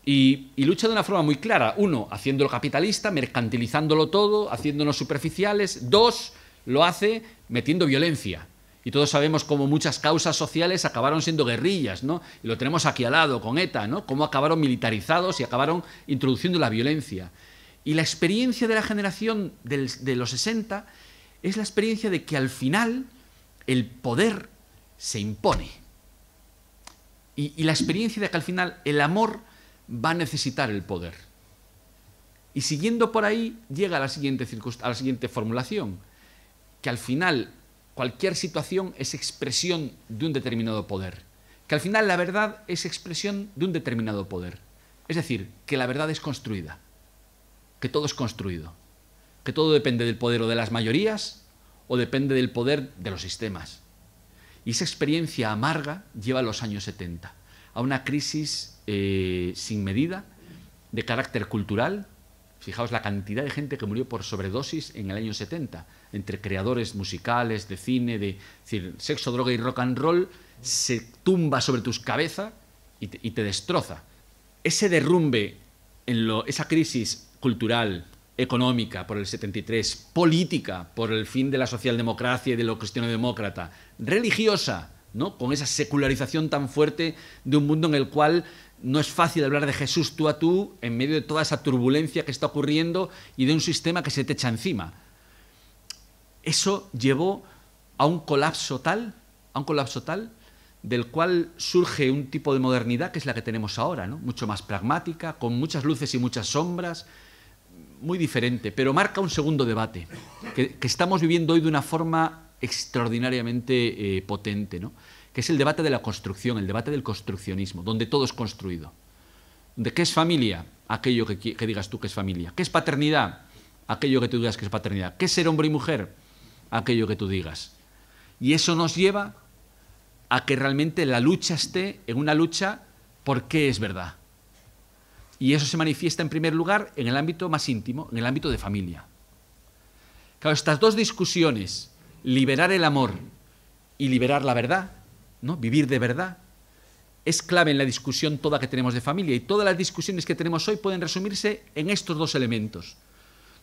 Y, y, lucha de una forma muy clara. Uno, haciéndolo capitalista, mercantilizándolo todo, haciéndonos superficiales. Dos, lo hace metiendo violencia. Y todos sabemos cómo muchas causas sociales acabaron siendo guerrillas, ¿no? Y lo tenemos aquí al lado, con ETA, ¿no? Cómo acabaron militarizados y acabaron introduciendo la violencia. Y la experiencia de la generación de los 60 es la experiencia de que al final el poder se impone. Y, la experiencia de que al final el amor va a necesitar el poder. Y siguiendo por ahí llega la siguiente, a la siguiente formulación que al final cualquier situación es expresión de un determinado poder, que al final la verdad es expresión de un determinado poder. Es decir, que la verdad es construida, que todo es construido, que todo depende del poder o de las mayorías o depende del poder de los sistemas. Y esa experiencia amarga lleva a los años 70, a una crisis eh, sin medida de carácter cultural, Fijaos la cantidad de gente que murió por sobredosis en el año 70, entre creadores musicales, de cine, de sexo, droga y rock and roll, se tumba sobre tus cabezas y, te, destroza. Ese derrumbe, esa crisis cultural, económica por el 73, política por el fin de la socialdemocracia y de lo cristiano-demócrata, religiosa, ¿no? con esa secularización tan fuerte de un mundo en el cual no es fácil hablar de Jesús tú a tú en medio de toda esa turbulencia que está ocurriendo y de un sistema que se te echa encima. Eso llevó a un colapso tal, a un colapso tal, del cual surge un tipo de modernidad que es la que tenemos ahora, ¿no? mucho más pragmática, con muchas luces y muchas sombras, muy diferente, pero marca un segundo debate, que, estamos viviendo hoy de una forma extraordinariamente eh, potente. ¿no? que es el debate de la construcción, el debate del construccionismo, donde todo es construido. ¿De qué es familia? Aquello que, digas tú que es familia. ¿Qué es paternidad? Aquello que tú digas que es paternidad. ¿Qué es ser hombre y mujer? Aquello que tú digas. Y eso nos lleva a que realmente la lucha esté en una lucha por qué es verdad. Y eso se manifiesta en primer lugar en el ámbito más íntimo, en el ámbito de familia. Claro, estas dos discusiones, liberar el amor y liberar la verdad, ¿no? Vivir de verdad es clave en la discusión toda que tenemos de familia y todas las discusiones que tenemos hoy pueden resumirse en estos dos elementos,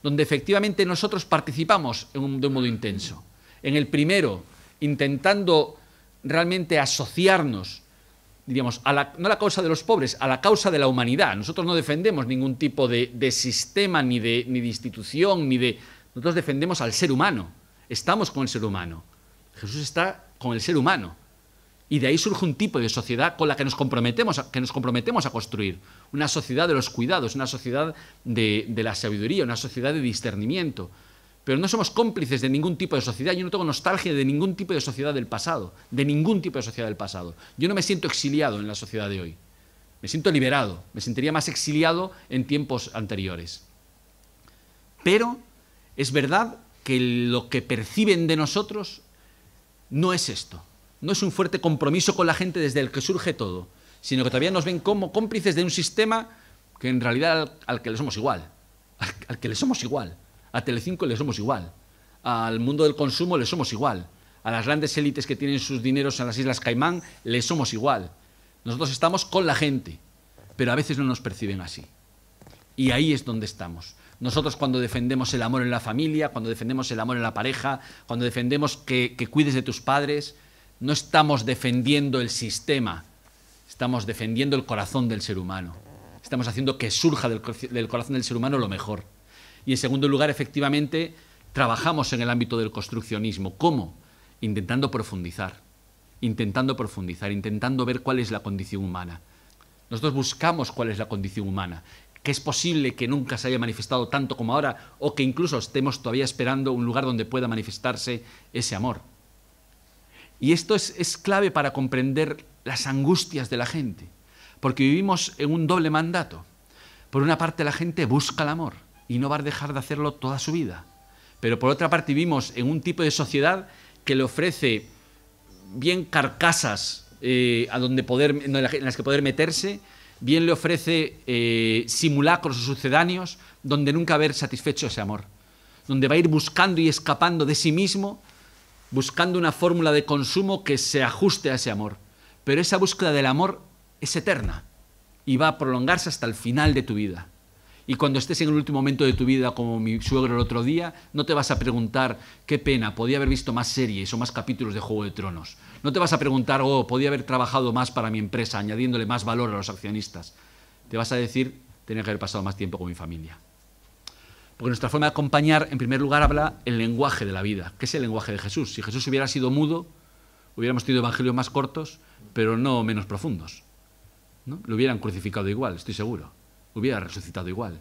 donde efectivamente nosotros participamos de un modo intenso. En el primero, intentando realmente asociarnos, diríamos, no a la causa de los pobres, a la causa de la humanidad. Nosotros no defendemos ningún tipo de, sistema, ni de, ni de institución, ni de... Nosotros defendemos al ser humano, estamos con el ser humano. Jesús está con el ser humano y de ahí surge un tipo de sociedad con la que nos comprometemos, que nos comprometemos a construir. Una sociedad de los cuidados, una sociedad de, de la sabiduría, una sociedad de discernimiento. Pero no somos cómplices de ningún tipo de sociedad. Yo no tengo nostalgia de ningún tipo de sociedad del pasado, de ningún tipo de sociedad del pasado. Yo no me siento exiliado en la sociedad de hoy. Me siento liberado. Me sentiría más exiliado en tiempos anteriores. Pero es verdad que lo que perciben de nosotros no es esto no es un fuerte compromiso con la gente desde el que surge todo, sino que todavía nos ven como cómplices de un sistema que en realidad al, que le somos igual, al, que le somos igual, a Telecinco le somos igual, al mundo del consumo le somos igual, a las grandes élites que tienen sus dineros en las Islas Caimán le somos igual. Nosotros estamos con la gente, pero a veces no nos perciben así. Y ahí es donde estamos. Nosotros cuando defendemos el amor en la familia, cuando defendemos el amor en la pareja, cuando defendemos que cuides de tus padres, no estamos defendiendo el sistema, estamos defendiendo el corazón del ser humano. Estamos haciendo que surja del, corazón del ser humano lo mejor. Y en segundo lugar, efectivamente, trabajamos en el ámbito del construccionismo. ¿Cómo? Intentando profundizar, intentando profundizar, intentando ver cuál es la condición humana. Nosotros buscamos cuál es la condición humana, que es posible que nunca se haya manifestado tanto como ahora, o que incluso estemos todavía esperando un lugar donde pueda manifestarse ese amor. Y esto es, es clave para comprender las angustias de la gente, porque vivimos en un doble mandato. Por una parte la gente busca el amor y no va a dejar de hacerlo toda su vida, pero por otra parte vivimos en un tipo de sociedad que le ofrece bien carcasas eh, a donde poder, en las que poder meterse, bien le ofrece eh, simulacros o sucedáneos donde nunca haber satisfecho ese amor, donde va a ir buscando y escapando de sí mismo buscando una fórmula de consumo que se ajuste a ese amor. Pero esa búsqueda del amor es eterna y va a prolongarse hasta el final de tu vida. Y cuando estés en el último momento de tu vida, como mi suegro el otro día, no te vas a preguntar, qué pena, podía haber visto más series o más capítulos de Juego de Tronos. No te vas a preguntar, oh, podía haber trabajado más para mi empresa, añadiéndole más valor a los accionistas. Te vas a decir, tenía que haber pasado más tiempo con mi familia. Porque nuestra forma de acompañar, en primer lugar, habla el lenguaje de la vida, que es el lenguaje de Jesús. Si Jesús hubiera sido mudo, hubiéramos tenido evangelios más cortos, pero no menos profundos. ¿no? Lo hubieran crucificado igual, estoy seguro. Hubiera resucitado igual.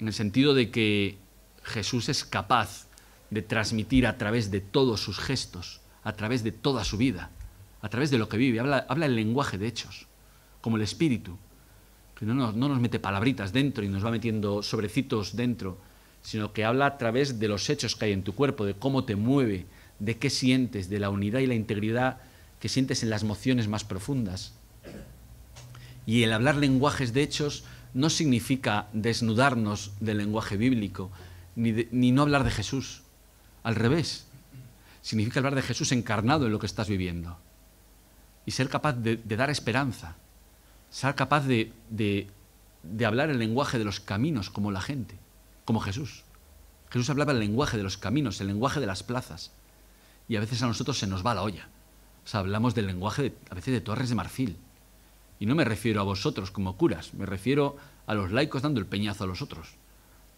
En el sentido de que Jesús es capaz de transmitir a través de todos sus gestos, a través de toda su vida, a través de lo que vive. Habla, habla el lenguaje de hechos, como el espíritu, que no nos, no nos mete palabritas dentro y nos va metiendo sobrecitos dentro, sino que habla a través de los hechos que hay en tu cuerpo, de cómo te mueve, de qué sientes, de la unidad y la integridad que sientes en las emociones más profundas. Y el hablar lenguajes de hechos no significa desnudarnos del lenguaje bíblico, ni, no hablar de Jesús. Al revés, significa hablar de Jesús encarnado en lo que estás viviendo y ser capaz de dar esperanza ser capaz de, hablar el lenguaje de los caminos como la gente, como Jesús. Jesús hablaba el lenguaje de los caminos, el lenguaje de las plazas. Y a veces a nosotros se nos va la olla. O sea, hablamos del lenguaje a veces de torres de marfil. Y no me refiero a vosotros como curas, me refiero a los laicos dando el peñazo a los otros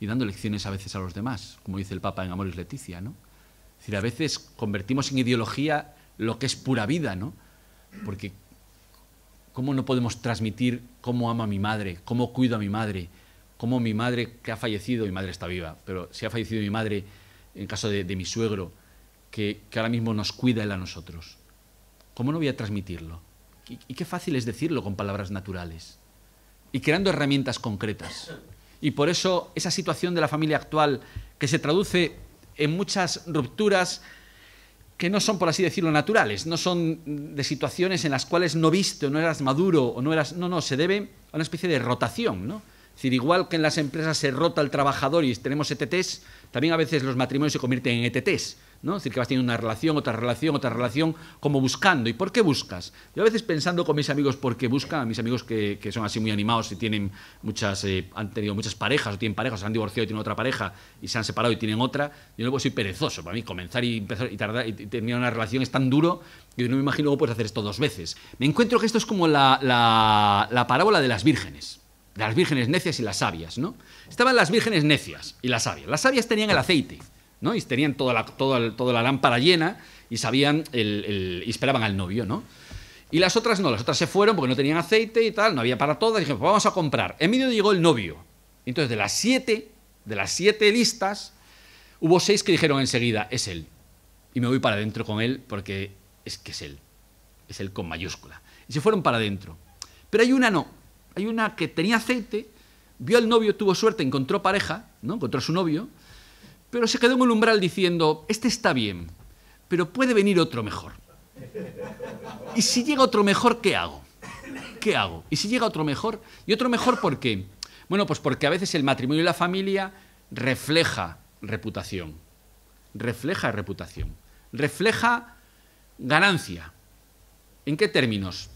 y dando lecciones a veces a los demás, como dice el Papa en Amores Leticia, ¿no? Es decir, a veces convertimos en ideología lo que es pura vida, ¿no? Porque ¿Cómo no podemos transmitir cómo ama a mi madre, cómo cuido a mi madre, cómo mi madre que ha fallecido, mi madre está viva, pero si ha fallecido mi madre, en caso de, mi suegro, que, ahora mismo nos cuida él a nosotros? ¿Cómo no voy a transmitirlo? y qué fácil es decirlo con palabras naturales y creando herramientas concretas. Y por eso esa situación de la familia actual que se traduce en muchas rupturas, que no son, por así decirlo, naturales, no son de situaciones en las cuales no viste o no eras maduro o no eras... No, no, se debe a una especie de rotación, ¿no? Es decir, igual que en las empresas se rota el trabajador y tenemos ETTs, también a veces los matrimonios se convierten en ETTs. ¿no? Es decir, que vas teniendo una relación, otra relación, otra relación, como buscando. ¿Y por qué buscas? Yo a veces pensando con mis amigos por qué buscan, mis amigos que, son así muy animados y tienen muchas, eh, han tenido muchas parejas o tienen parejas, se han divorciado y tienen otra pareja y se han separado y tienen otra, yo no soy perezoso. Para mí comenzar y, empezar y, tardar, y terminar una relación es tan duro que yo no me imagino cómo puedes hacer esto dos veces. Me encuentro que esto es como la, la parábola de las vírgenes de las vírgenes necias y las sabias, ¿no? Estaban las vírgenes necias y las sabias. Las sabias tenían el aceite, y tenían toda la, toda, la lámpara llena y sabían, el, esperaban al novio, ¿no? Y las otras no, las otras se fueron porque no tenían aceite y tal, no había para todas. dijeron pues vamos a comprar. En medio llegó el novio. Entonces, de las siete, de las siete listas, hubo seis que dijeron enseguida, es él. Y me voy para adentro con él porque es que es él. Es él con mayúscula. Y se fueron para adentro. Pero hay una no. Hay una que tenía aceite, vio al novio, tuvo suerte, encontró pareja, ¿no? Encontró a su novio pero se quedó en el umbral diciendo, este está bien, pero puede venir otro mejor. ¿Y si llega otro mejor, qué hago? ¿Qué hago? ¿Y si llega otro mejor? ¿Y otro mejor por qué? Bueno, pues porque a veces el matrimonio y la familia refleja reputación, refleja reputación, refleja ganancia. ¿En qué términos?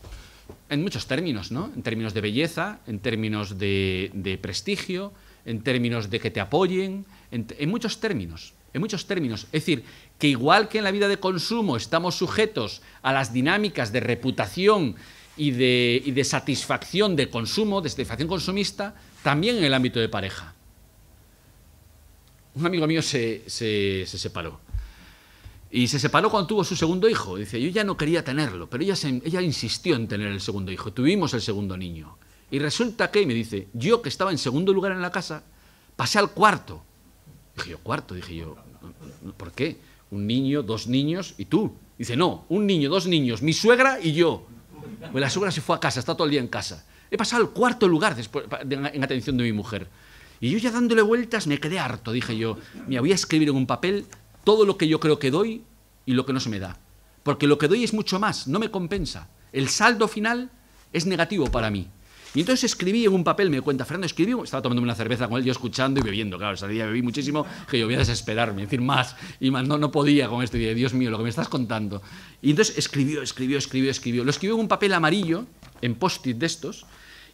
En muchos términos, ¿no? En términos de belleza, en términos de, de prestigio, en términos de que te apoyen, en, muchos términos. En muchos términos. Es decir, que igual que en la vida de consumo estamos sujetos a las dinámicas de reputación y de, satisfacción de consumo, de satisfacción consumista, también en el ámbito de pareja. Un amigo mío se, separó. Y se separó cuando tuvo su segundo hijo. Dice, yo ya no quería tenerlo, pero ella, ella insistió en tener el segundo hijo. Tuvimos el segundo niño. Y resulta que, me dice, yo que estaba en segundo lugar en la casa, pasé al cuarto Dije yo, cuarto, dije yo, ¿por qué? Un niño, dos niños y tú. Dice, no, un niño, dos niños, mi suegra y yo. Pues la suegra se fue a casa, está todo el día en casa. He pasado al cuarto lugar después, en atención de mi mujer. Y yo ya dándole vueltas me quedé harto, dije yo, me voy a escribir en un papel todo lo que yo creo que doy y lo que no se me da. Porque lo que doy es mucho más, no me compensa. El saldo final es negativo para mí. Y entonces escribí en un papel, me cuenta Fernando, escribí, estaba tomándome una cerveza con él, yo escuchando y bebiendo, claro, ese día bebí muchísimo, que yo voy a desesperarme, decir más, y más, no, podía con esto, y dije, Dios mío, lo que me estás contando. Y entonces escribió, escribió, escribió, escribió, lo escribió en un papel amarillo, en post-it de estos,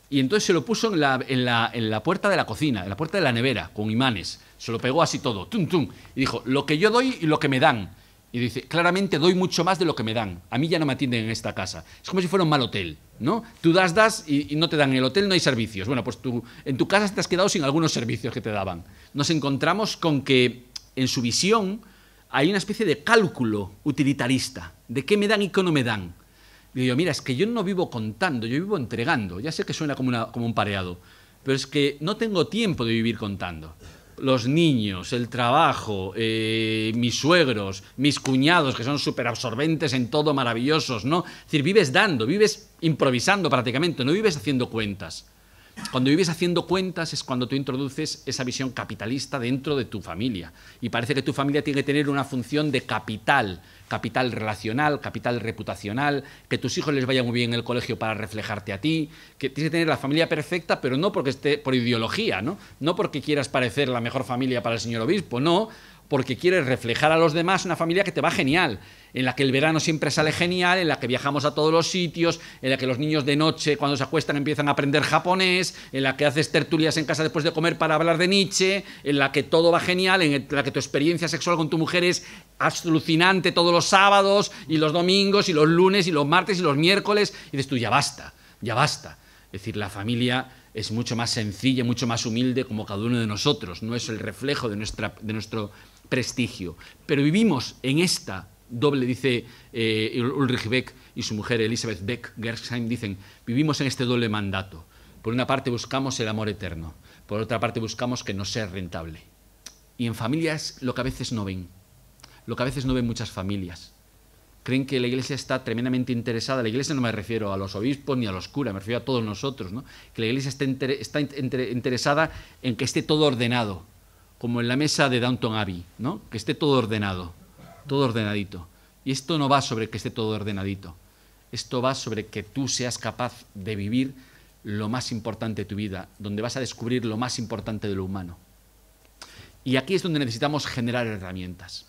y entonces se lo puso en la, en, la, en la, puerta de la cocina, en la puerta de la nevera, con imanes. Se lo pegó así todo, tum, tum. Y dijo, lo que yo doy y lo que me dan y dice, claramente doy mucho más de lo que me dan. A mí ya no me atienden en esta casa. Es como si fuera un mal hotel, ¿no? Tú das, das y, no te dan en el hotel, no hay servicios. Bueno, pues tú, en tu casa te has quedado sin algunos servicios que te daban. Nos encontramos con que en su visión hay una especie de cálculo utilitarista, de qué me dan y qué no me dan. Y digo, mira, es que yo no vivo contando, yo vivo entregando. Ya sé que suena como, como un pareado, pero es que no tengo tiempo de vivir contando los niños, el trabajo, eh, mis suegros, mis cuñados, que son súper absorbentes en todo, maravillosos, ¿no? Es decir, vives dando, vives improvisando prácticamente, no vives haciendo cuentas. Cuando vives haciendo cuentas es cuando tú introduces esa visión capitalista dentro de tu familia. Y parece que tu familia tiene que tener una función de capital, capital relacional, capital reputacional, que tus hijos les vaya muy bien en el colegio para reflejarte a ti, que tienes que tener la familia perfecta, pero no porque esté por ideología, No porque quieras parecer la mejor familia para el señor obispo, no, porque quieres reflejar a los demás una familia que te va genial en la que el verano siempre sale genial, en la que viajamos a todos los sitios, en la que los niños de noche cuando se acuestan empiezan a aprender japonés, en la que haces tertulias en casa después de comer para hablar de Nietzsche, en la que todo va genial, en la que tu experiencia sexual con tu mujer es alucinante todos los sábados y los domingos y los lunes y los martes y los miércoles, y dices tú, ya basta, ya basta. Es decir, la familia es mucho más sencilla, mucho más humilde como cada uno de nosotros, no es el reflejo de, nuestra, de nuestro prestigio. Pero vivimos en esta doble, dice eh, Ulrich Beck y su mujer Elizabeth Beck Gersheim, dicen, vivimos en este doble mandato. Por una parte buscamos el amor eterno, por otra parte buscamos que no sea rentable. Y en familias lo que a veces no ven, lo que a veces no ven muchas familias. Creen que la iglesia está tremendamente interesada, la iglesia no me refiero a los obispos ni a los curas, me refiero a todos nosotros, que la iglesia está, interesada en que esté todo ordenado, como en la mesa de Downton Abbey, que esté todo ordenado todo ordenadito. Y esto no va sobre que esté todo ordenadito. Esto va sobre que tú seas capaz de vivir lo más importante de tu vida, donde vas a descubrir lo más importante de lo humano. Y aquí es donde necesitamos generar herramientas.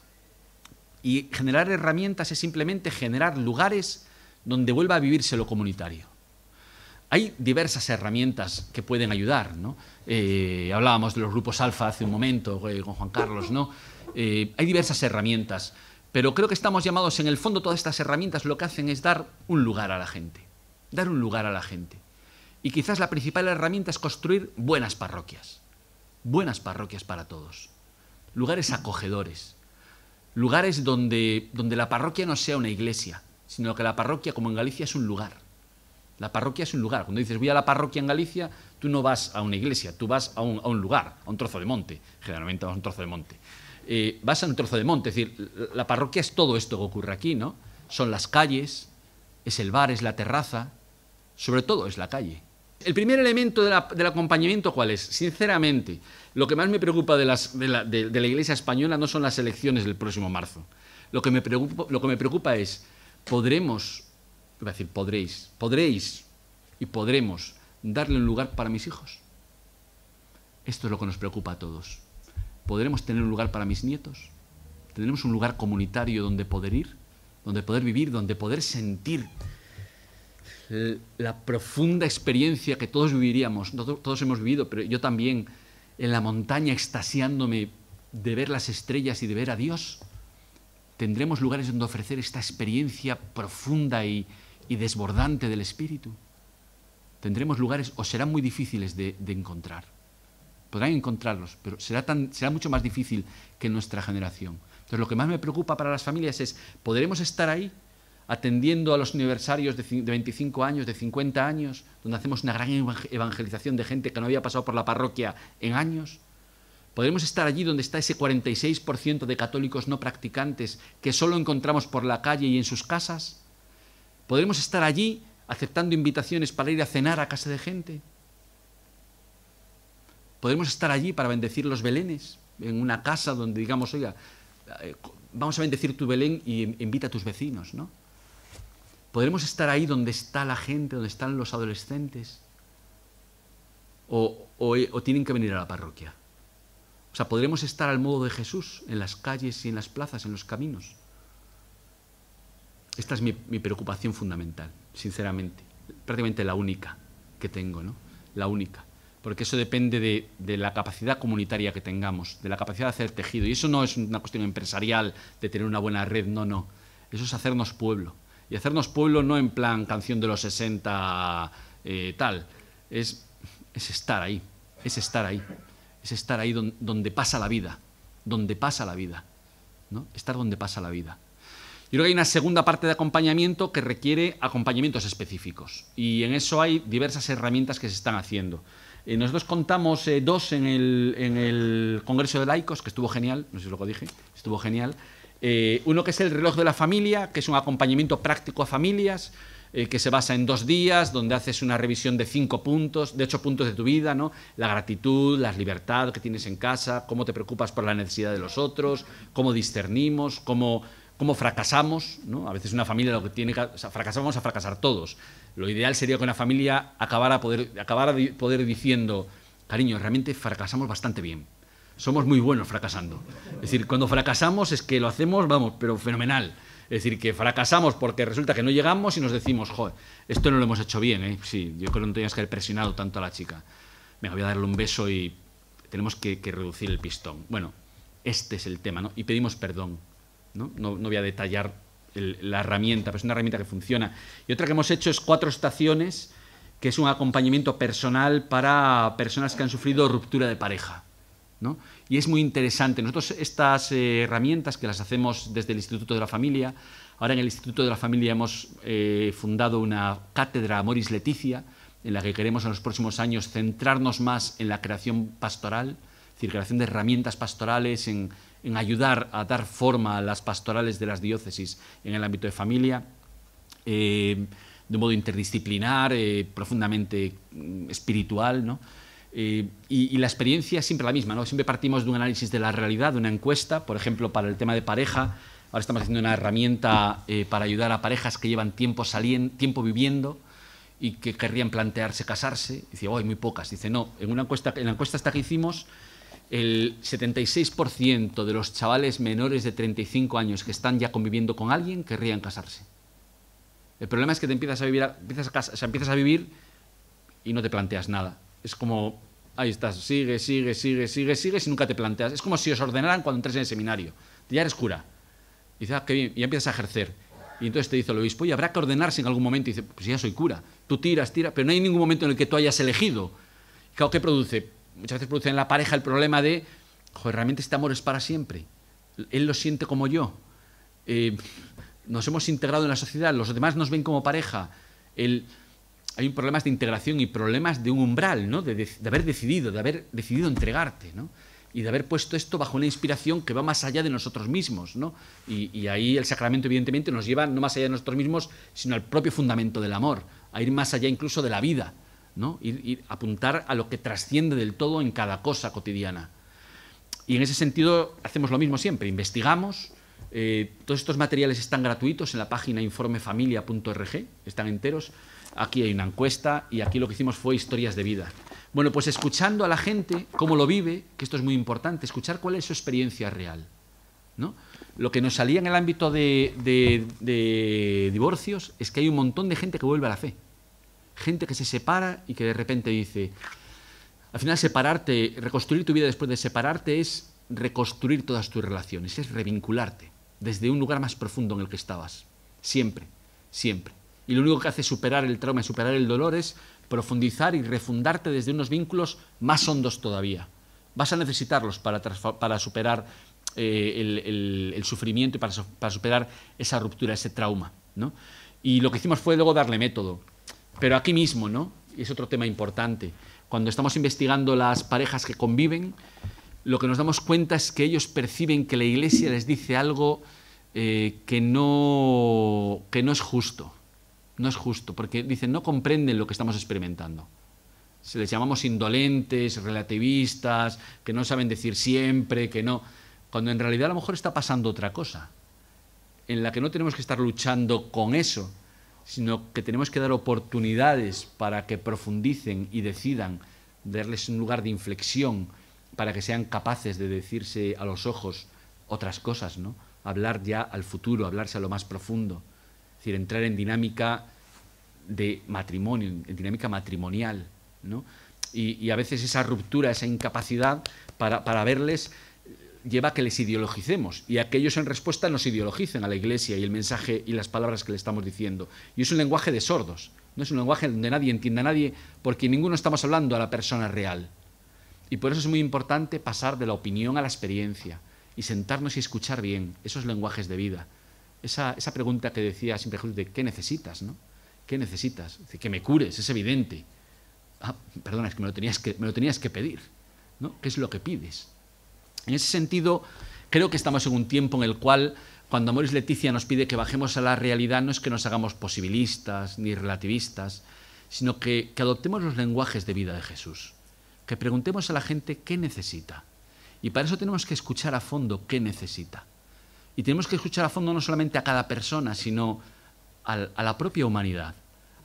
Y generar herramientas es simplemente generar lugares donde vuelva a vivirse lo comunitario. Hay diversas herramientas que pueden ayudar, eh, hablábamos de los grupos alfa hace un momento eh, con Juan Carlos, ¿no? Eh, hay diversas herramientas, pero creo que estamos llamados, en el fondo todas estas herramientas lo que hacen es dar un lugar a la gente, dar un lugar a la gente. Y quizás la principal herramienta es construir buenas parroquias, buenas parroquias para todos, lugares acogedores, lugares donde, donde la parroquia no sea una iglesia, sino que la parroquia, como en Galicia, es un lugar. La parroquia es un lugar. Cuando dices voy a la parroquia en Galicia, tú no vas a una iglesia, tú vas a un lugar, a un trozo de monte, generalmente a un trozo de monte eh, vas a un trozo de monte. Es decir, la parroquia es todo esto que ocurre aquí, ¿no? Son las calles, es el bar, es la terraza, sobre todo es la calle. El primer elemento del acompañamiento, ¿cuál es? Sinceramente, lo que más me preocupa de, la, Iglesia española no son las elecciones del próximo marzo. Lo que me preocupa, es, ¿podremos, iba decir, podréis, podréis y podremos darle un lugar para mis hijos? Esto es lo que nos preocupa a todos. ¿Podremos tener un lugar para mis nietos? ¿Tendremos un lugar comunitario donde poder ir? ¿Donde poder vivir? ¿Donde poder sentir eh, la profunda experiencia que todos viviríamos? Todos hemos vivido, pero yo también en la montaña extasiándome de ver las estrellas y de ver a Dios. ¿Tendremos lugares donde ofrecer esta experiencia profunda y, desbordante del Espíritu? ¿Tendremos lugares o serán muy difíciles de encontrar? podrán encontrarlos, pero será, mucho más difícil que nuestra generación. Entonces, lo que más me preocupa para las familias es, ¿podremos estar ahí atendiendo a los aniversarios de, de 25 años, de 50 años, donde hacemos una gran evangelización de gente que no había pasado por la parroquia en años? ¿Podremos estar allí donde está ese 46% de católicos no practicantes que solo encontramos por la calle y en sus casas? ¿Podremos estar allí aceptando invitaciones para ir a cenar a casa de gente? Podremos estar allí para bendecir los belenes, en una casa donde digamos, oiga, eh, vamos a bendecir tu Belén y invita a tus vecinos, ¿no? Podremos estar ahí donde está la gente, donde están los adolescentes, o, tienen que venir a la parroquia. O sea, podremos estar al modo de Jesús, en las calles y en las plazas, en los caminos. Esta es mi preocupación fundamental, sinceramente. Prácticamente la única que tengo, ¿no? La única porque eso depende de, la capacidad comunitaria que tengamos, de la capacidad de hacer tejido. Y eso no es una cuestión empresarial de tener una buena red, no, no. Eso es hacernos pueblo. Y hacernos pueblo no en plan canción de los 60 eh, tal, es, estar ahí, es estar ahí, es estar ahí donde, donde pasa la vida, donde pasa la vida, ¿no? Estar donde pasa la vida. Yo creo que hay una segunda parte de acompañamiento que requiere acompañamientos específicos y en eso hay diversas herramientas que se están haciendo. Eh, nosotros contamos eh, dos en el, Congreso de Laicos, que estuvo genial, no sé si lo dije, estuvo genial. Eh, uno que es el reloj de la familia, que es un acompañamiento práctico a familias, que se basa en dos días, donde haces una revisión de cinco puntos, de ocho puntos de tu vida, ¿no? La gratitud, la libertad que tienes en casa, cómo te preocupas por la necesidad de los otros, cómo discernimos, cómo cómo fracasamos, ¿no? A veces una familia lo que tiene que... O fracasamos, a fracasar todos. Lo ideal sería que una familia acabara, poder, acabara poder diciendo, cariño, realmente fracasamos bastante bien. Somos muy buenos fracasando. Es decir, cuando fracasamos es que lo hacemos, vamos, pero fenomenal. Es decir, que fracasamos porque resulta que no llegamos y nos decimos, joder, esto no lo hemos hecho bien, ¿eh? Sí, yo creo que no tenías que haber presionado tanto a la chica. Venga, voy a darle un beso y tenemos que, reducir el pistón. Bueno, este es el tema, ¿no? Y pedimos perdón, ¿no? No, no voy a detallar la herramienta, pero pues es una herramienta que funciona. Y otra que hemos hecho es cuatro estaciones, que es un acompañamiento personal para personas que han sufrido ruptura de pareja. Y es muy interesante. Nosotros estas eh, herramientas que las hacemos desde el Instituto de la Familia, ahora en el Instituto de la Familia hemos eh, fundado una cátedra Moris Leticia, en la que queremos en los próximos años centrarnos más en la creación pastoral, es decir, creación de herramientas pastorales, en en ayudar a dar forma a las pastorales de las diócesis en el ámbito de familia, eh, de un modo interdisciplinar, eh, profundamente mm, espiritual, ¿no? Eh, y, la experiencia es siempre la misma, ¿no? Siempre partimos de un análisis de la realidad, de una encuesta, por ejemplo, para el tema de pareja. Ahora estamos haciendo una herramienta para ayudar a parejas que llevan tiempo, tiempo viviendo y que querrían plantearse casarse. Dice, oh, hay muy pocas. Dice, no, en, una encuesta, en la encuesta esta que hicimos, el 76% de los chavales menores de 35 años que están ya conviviendo con alguien querrían casarse. El problema es que te empiezas a vivir, y no te planteas nada. Es como, ahí estás, sigue, sigue, sigue, sigue, sigue, y nunca te planteas. Es como si os ordenaran cuando entras en el seminario. Ya eres cura. Y dices, ah, bien, ya empiezas a ejercer. Y entonces te dice el obispo, y habrá que ordenarse en algún momento. Y dice, pues ya soy cura. Tú tiras, tiras, pero no hay ningún momento en el que tú hayas elegido. ¿qué produce? muchas veces produce en la pareja el problema de, joder, realmente este amor es para siempre. Él lo siente como yo. Eh, nos hemos integrado en la sociedad, los demás nos ven como pareja. El, hay problemas de integración y problemas de un umbral, de, haber decidido, de haber decidido entregarte, y de haber puesto esto bajo una inspiración que va más allá de nosotros mismos. Y, y, ahí el sacramento, evidentemente, nos lleva no más allá de nosotros mismos, sino al propio fundamento del amor, a ir más allá incluso de la vida. ¿no? Ir, apuntar a lo que trasciende del todo en cada cosa cotidiana. Y en ese sentido hacemos lo mismo siempre, investigamos, eh, todos estos materiales están gratuitos en la página informefamilia.org, están enteros, aquí hay una encuesta y aquí lo que hicimos fue historias de vida. Bueno, pues escuchando a la gente, cómo lo vive, que esto es muy importante, escuchar cuál es su experiencia real. Lo que nos salía en el ámbito de divorcios es que hay un montón de gente que vuelve a la fe gente que se separa y que de repente dice, al final separarte, reconstruir tu vida después de separarte es reconstruir todas tus relaciones, es revincularte desde un lugar más profundo en el que estabas, siempre, siempre. Y lo único que hace superar el trauma y superar el dolor es profundizar y refundarte desde unos vínculos más hondos todavía. Vas a necesitarlos para, superar eh, el, sufrimiento y para, superar esa ruptura, ese trauma. Y lo que hicimos fue luego darle método. Pero aquí mismo, ¿no? Es otro tema importante. Cuando estamos investigando las parejas que conviven, lo que nos damos cuenta es que ellos perciben que la Iglesia les dice algo eh, que, no, que no es justo. No es justo, porque dicen, no comprenden lo que estamos experimentando. Se les llamamos indolentes, relativistas, que no saben decir siempre, que no. Cuando en realidad a lo mejor está pasando otra cosa, en la que no tenemos que estar luchando con eso, sino que tenemos que dar oportunidades para que profundicen y decidan, darles un lugar de inflexión para que sean capaces de decirse a los ojos otras cosas, ¿no? Hablar ya al futuro, hablarse a lo más profundo, es decir, entrar en dinámica de matrimonio, en dinámica matrimonial, ¿no? Y, a veces esa ruptura, esa incapacidad para verles lleva a que les ideologicemos y a en respuesta nos ideologicen a la Iglesia y el mensaje y las palabras que le estamos diciendo. Y es un lenguaje de sordos, no es un lenguaje donde nadie entienda a nadie porque ninguno estamos hablando a la persona real. Y por eso es muy importante pasar de la opinión a la experiencia y sentarnos y escuchar bien esos lenguajes de vida. Esa, pregunta que decía siempre Jesús de ¿qué necesitas? ¿no? ¿Qué necesitas? que me cures, es evidente. Ah, perdona, es que me lo tenías que, me lo tenías que pedir. ¿no? ¿Qué es lo que pides? En ese sentido, creo que estamos en un tiempo en el cual, cuando Amoris Leticia nos pide que bajemos a la realidad, no es que nos hagamos posibilistas ni relativistas, sino que, adoptemos los lenguajes de vida de Jesús, que preguntemos a la gente qué necesita. Y para eso tenemos que escuchar a fondo qué necesita. Y tenemos que escuchar a fondo no solamente a cada persona, sino a la propia humanidad,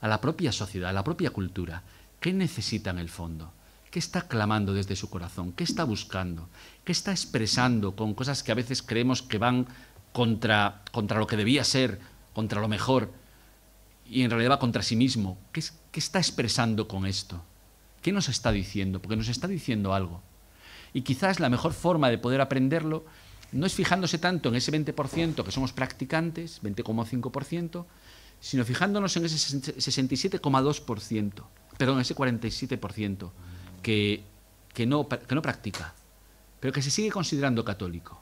a la propia sociedad, a la propia cultura. ¿Qué necesita en el fondo? ¿Qué está clamando desde su corazón? ¿Qué está buscando? ¿Qué está expresando con cosas que a veces creemos que van contra, contra lo que debía ser, contra lo mejor, y en realidad va contra sí mismo? ¿Qué, está expresando con esto? ¿Qué nos está diciendo? Porque nos está diciendo algo. Y quizás la mejor forma de poder aprenderlo no es fijándose tanto en ese 20% que somos practicantes, 20,5%, sino fijándonos en ese 67,2%, perdón, ese 47%, que, no, practica, pero que se sigue considerando católico,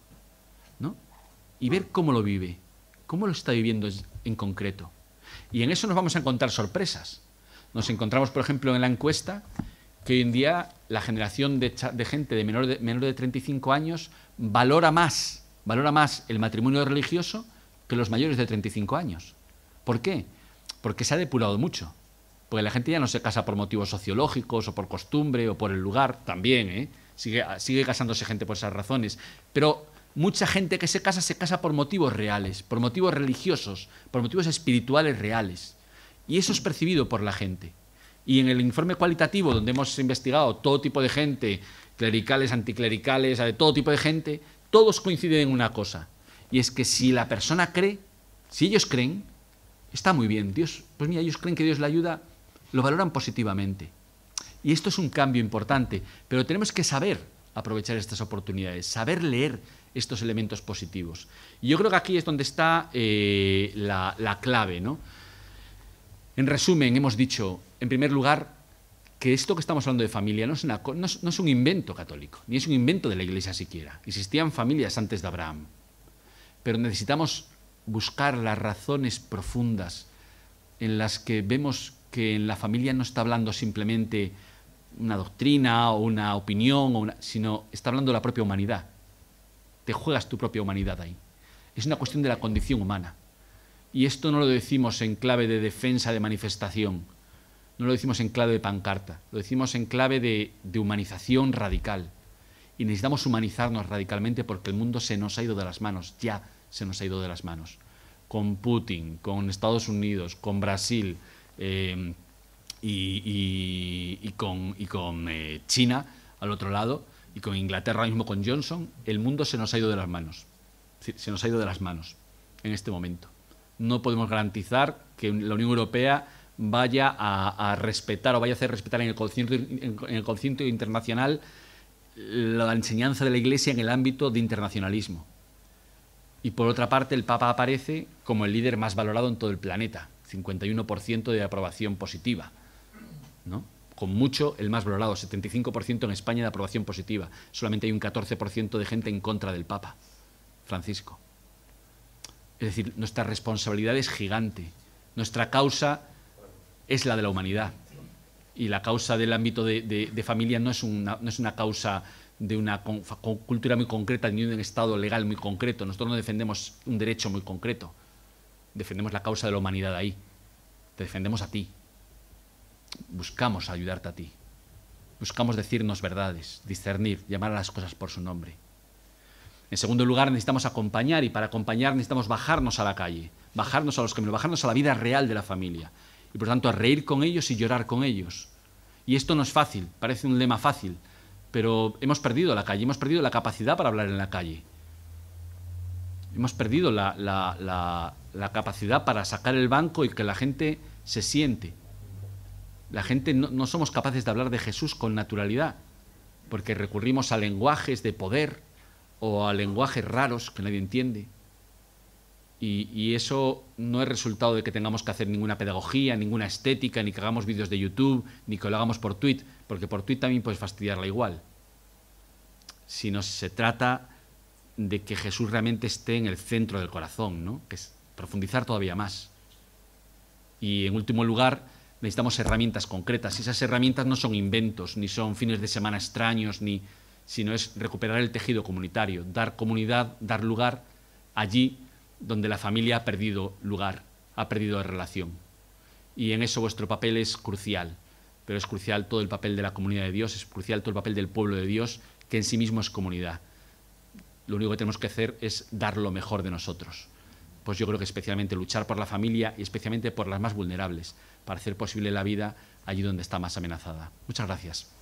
Y ver cómo lo vive, cómo lo está viviendo en concreto. Y en eso nos vamos a encontrar sorpresas. Nos encontramos, por ejemplo, en la encuesta que hoy en día la generación de, gente de menor, de menor de 35 años valora más, valora más el matrimonio religioso que los mayores de 35 años. ¿Por qué? Porque se ha depurado mucho porque la gente ya no se casa por motivos sociológicos o por costumbre o por el lugar, también, ¿eh? sigue, sigue casándose gente por esas razones, pero mucha gente que se casa se casa por motivos reales, por motivos religiosos, por motivos espirituales reales, y eso es percibido por la gente. Y en el informe cualitativo, donde hemos investigado todo tipo de gente, clericales, anticlericales, de todo tipo de gente, todos coinciden en una cosa, y es que si la persona cree, si ellos creen, está muy bien, Dios, pues mira, ellos creen que Dios le ayuda lo valoran positivamente. Y esto es un cambio importante, pero tenemos que saber aprovechar estas oportunidades, saber leer estos elementos positivos. Y yo creo que aquí es donde está eh, la, clave. ¿no? En resumen, hemos dicho, en primer lugar, que esto que estamos hablando de familia no es, no, no es, un invento católico, ni es un invento de la Iglesia siquiera. Existían familias antes de Abraham, pero necesitamos buscar las razones profundas en las que vemos que en la familia no está hablando simplemente una doctrina o una opinión, o sino está hablando de la propia humanidad. Te juegas tu propia humanidad ahí. Es una cuestión de la condición humana. Y esto no lo decimos en clave de defensa de manifestación, no lo decimos en clave de pancarta, lo decimos en clave de humanización radical. Y necesitamos humanizarnos radicalmente porque el mundo se nos ha ido de las manos, ya se nos ha ido de las manos. Con Putin, con Estados Unidos, con Brasil, Em, y, con, eh, China al otro lado y con Inglaterra mismo con Johnson, el mundo se nos ha ido de las manos. Se nos ha ido de las manos en este momento. No podemos garantizar que la Unión Europea vaya a, respetar o vaya a hacer respetar en el concierto, en el concierto internacional la enseñanza de la Iglesia en el ámbito de internacionalismo. Y por otra parte, el Papa aparece como el líder más valorado en todo el planeta. 51% de aprobación positiva, ¿no? con mucho el más valorado, 75% en España de aprobación positiva. Solamente hay un 14% de gente en contra del Papa Francisco. Es decir, nuestra responsabilidad es gigante. Nuestra causa es la de la humanidad. Y la causa del ámbito de, familia no es, una, no es una causa de una cultura muy concreta, ni de un Estado legal muy concreto. Nosotros no defendemos un derecho muy concreto defendemos la causa de la humanidad ahí. Te defendemos a ti. Buscamos ayudarte a ti. Buscamos decirnos verdades, discernir, llamar a las cosas por su nombre. En segundo lugar, necesitamos acompañar y para acompañar necesitamos bajarnos a la calle, bajarnos a los caminos, bajarnos a la vida real de la familia. Y por tanto, a reír con ellos y llorar con ellos. Y esto no es fácil, parece un lema fácil, pero hemos perdido la calle, hemos perdido la capacidad para hablar en la calle hemos perdido la, capacidad para sacar el banco y que la gente se siente. La gente no, somos capaces de hablar de Jesús con naturalidad, porque recurrimos a lenguajes de poder o a lenguajes raros que nadie entiende. Y, eso no es resultado de que tengamos que hacer ninguna pedagogía, ninguna estética, ni que hagamos vídeos de YouTube, ni que lo hagamos por tweet, porque por tweet también puedes fastidiarla igual. Si no se trata de que Jesús realmente esté en el centro del corazón, que es profundizar todavía más. Y en último lugar, necesitamos herramientas concretas. Y esas herramientas no son inventos, ni son fines de semana extraños, ni, sino es recuperar el tejido comunitario, dar comunidad, dar lugar allí donde la familia ha perdido lugar, ha perdido relación. Y en eso vuestro papel es crucial, pero es crucial todo el papel de la comunidad de Dios, es crucial todo el papel del pueblo de Dios, que en sí mismo es comunidad lo único que tenemos que hacer es dar lo mejor de nosotros. Pues yo creo que especialmente luchar por la familia y especialmente por las más vulnerables, para hacer posible la vida allí donde está más amenazada. Muchas gracias.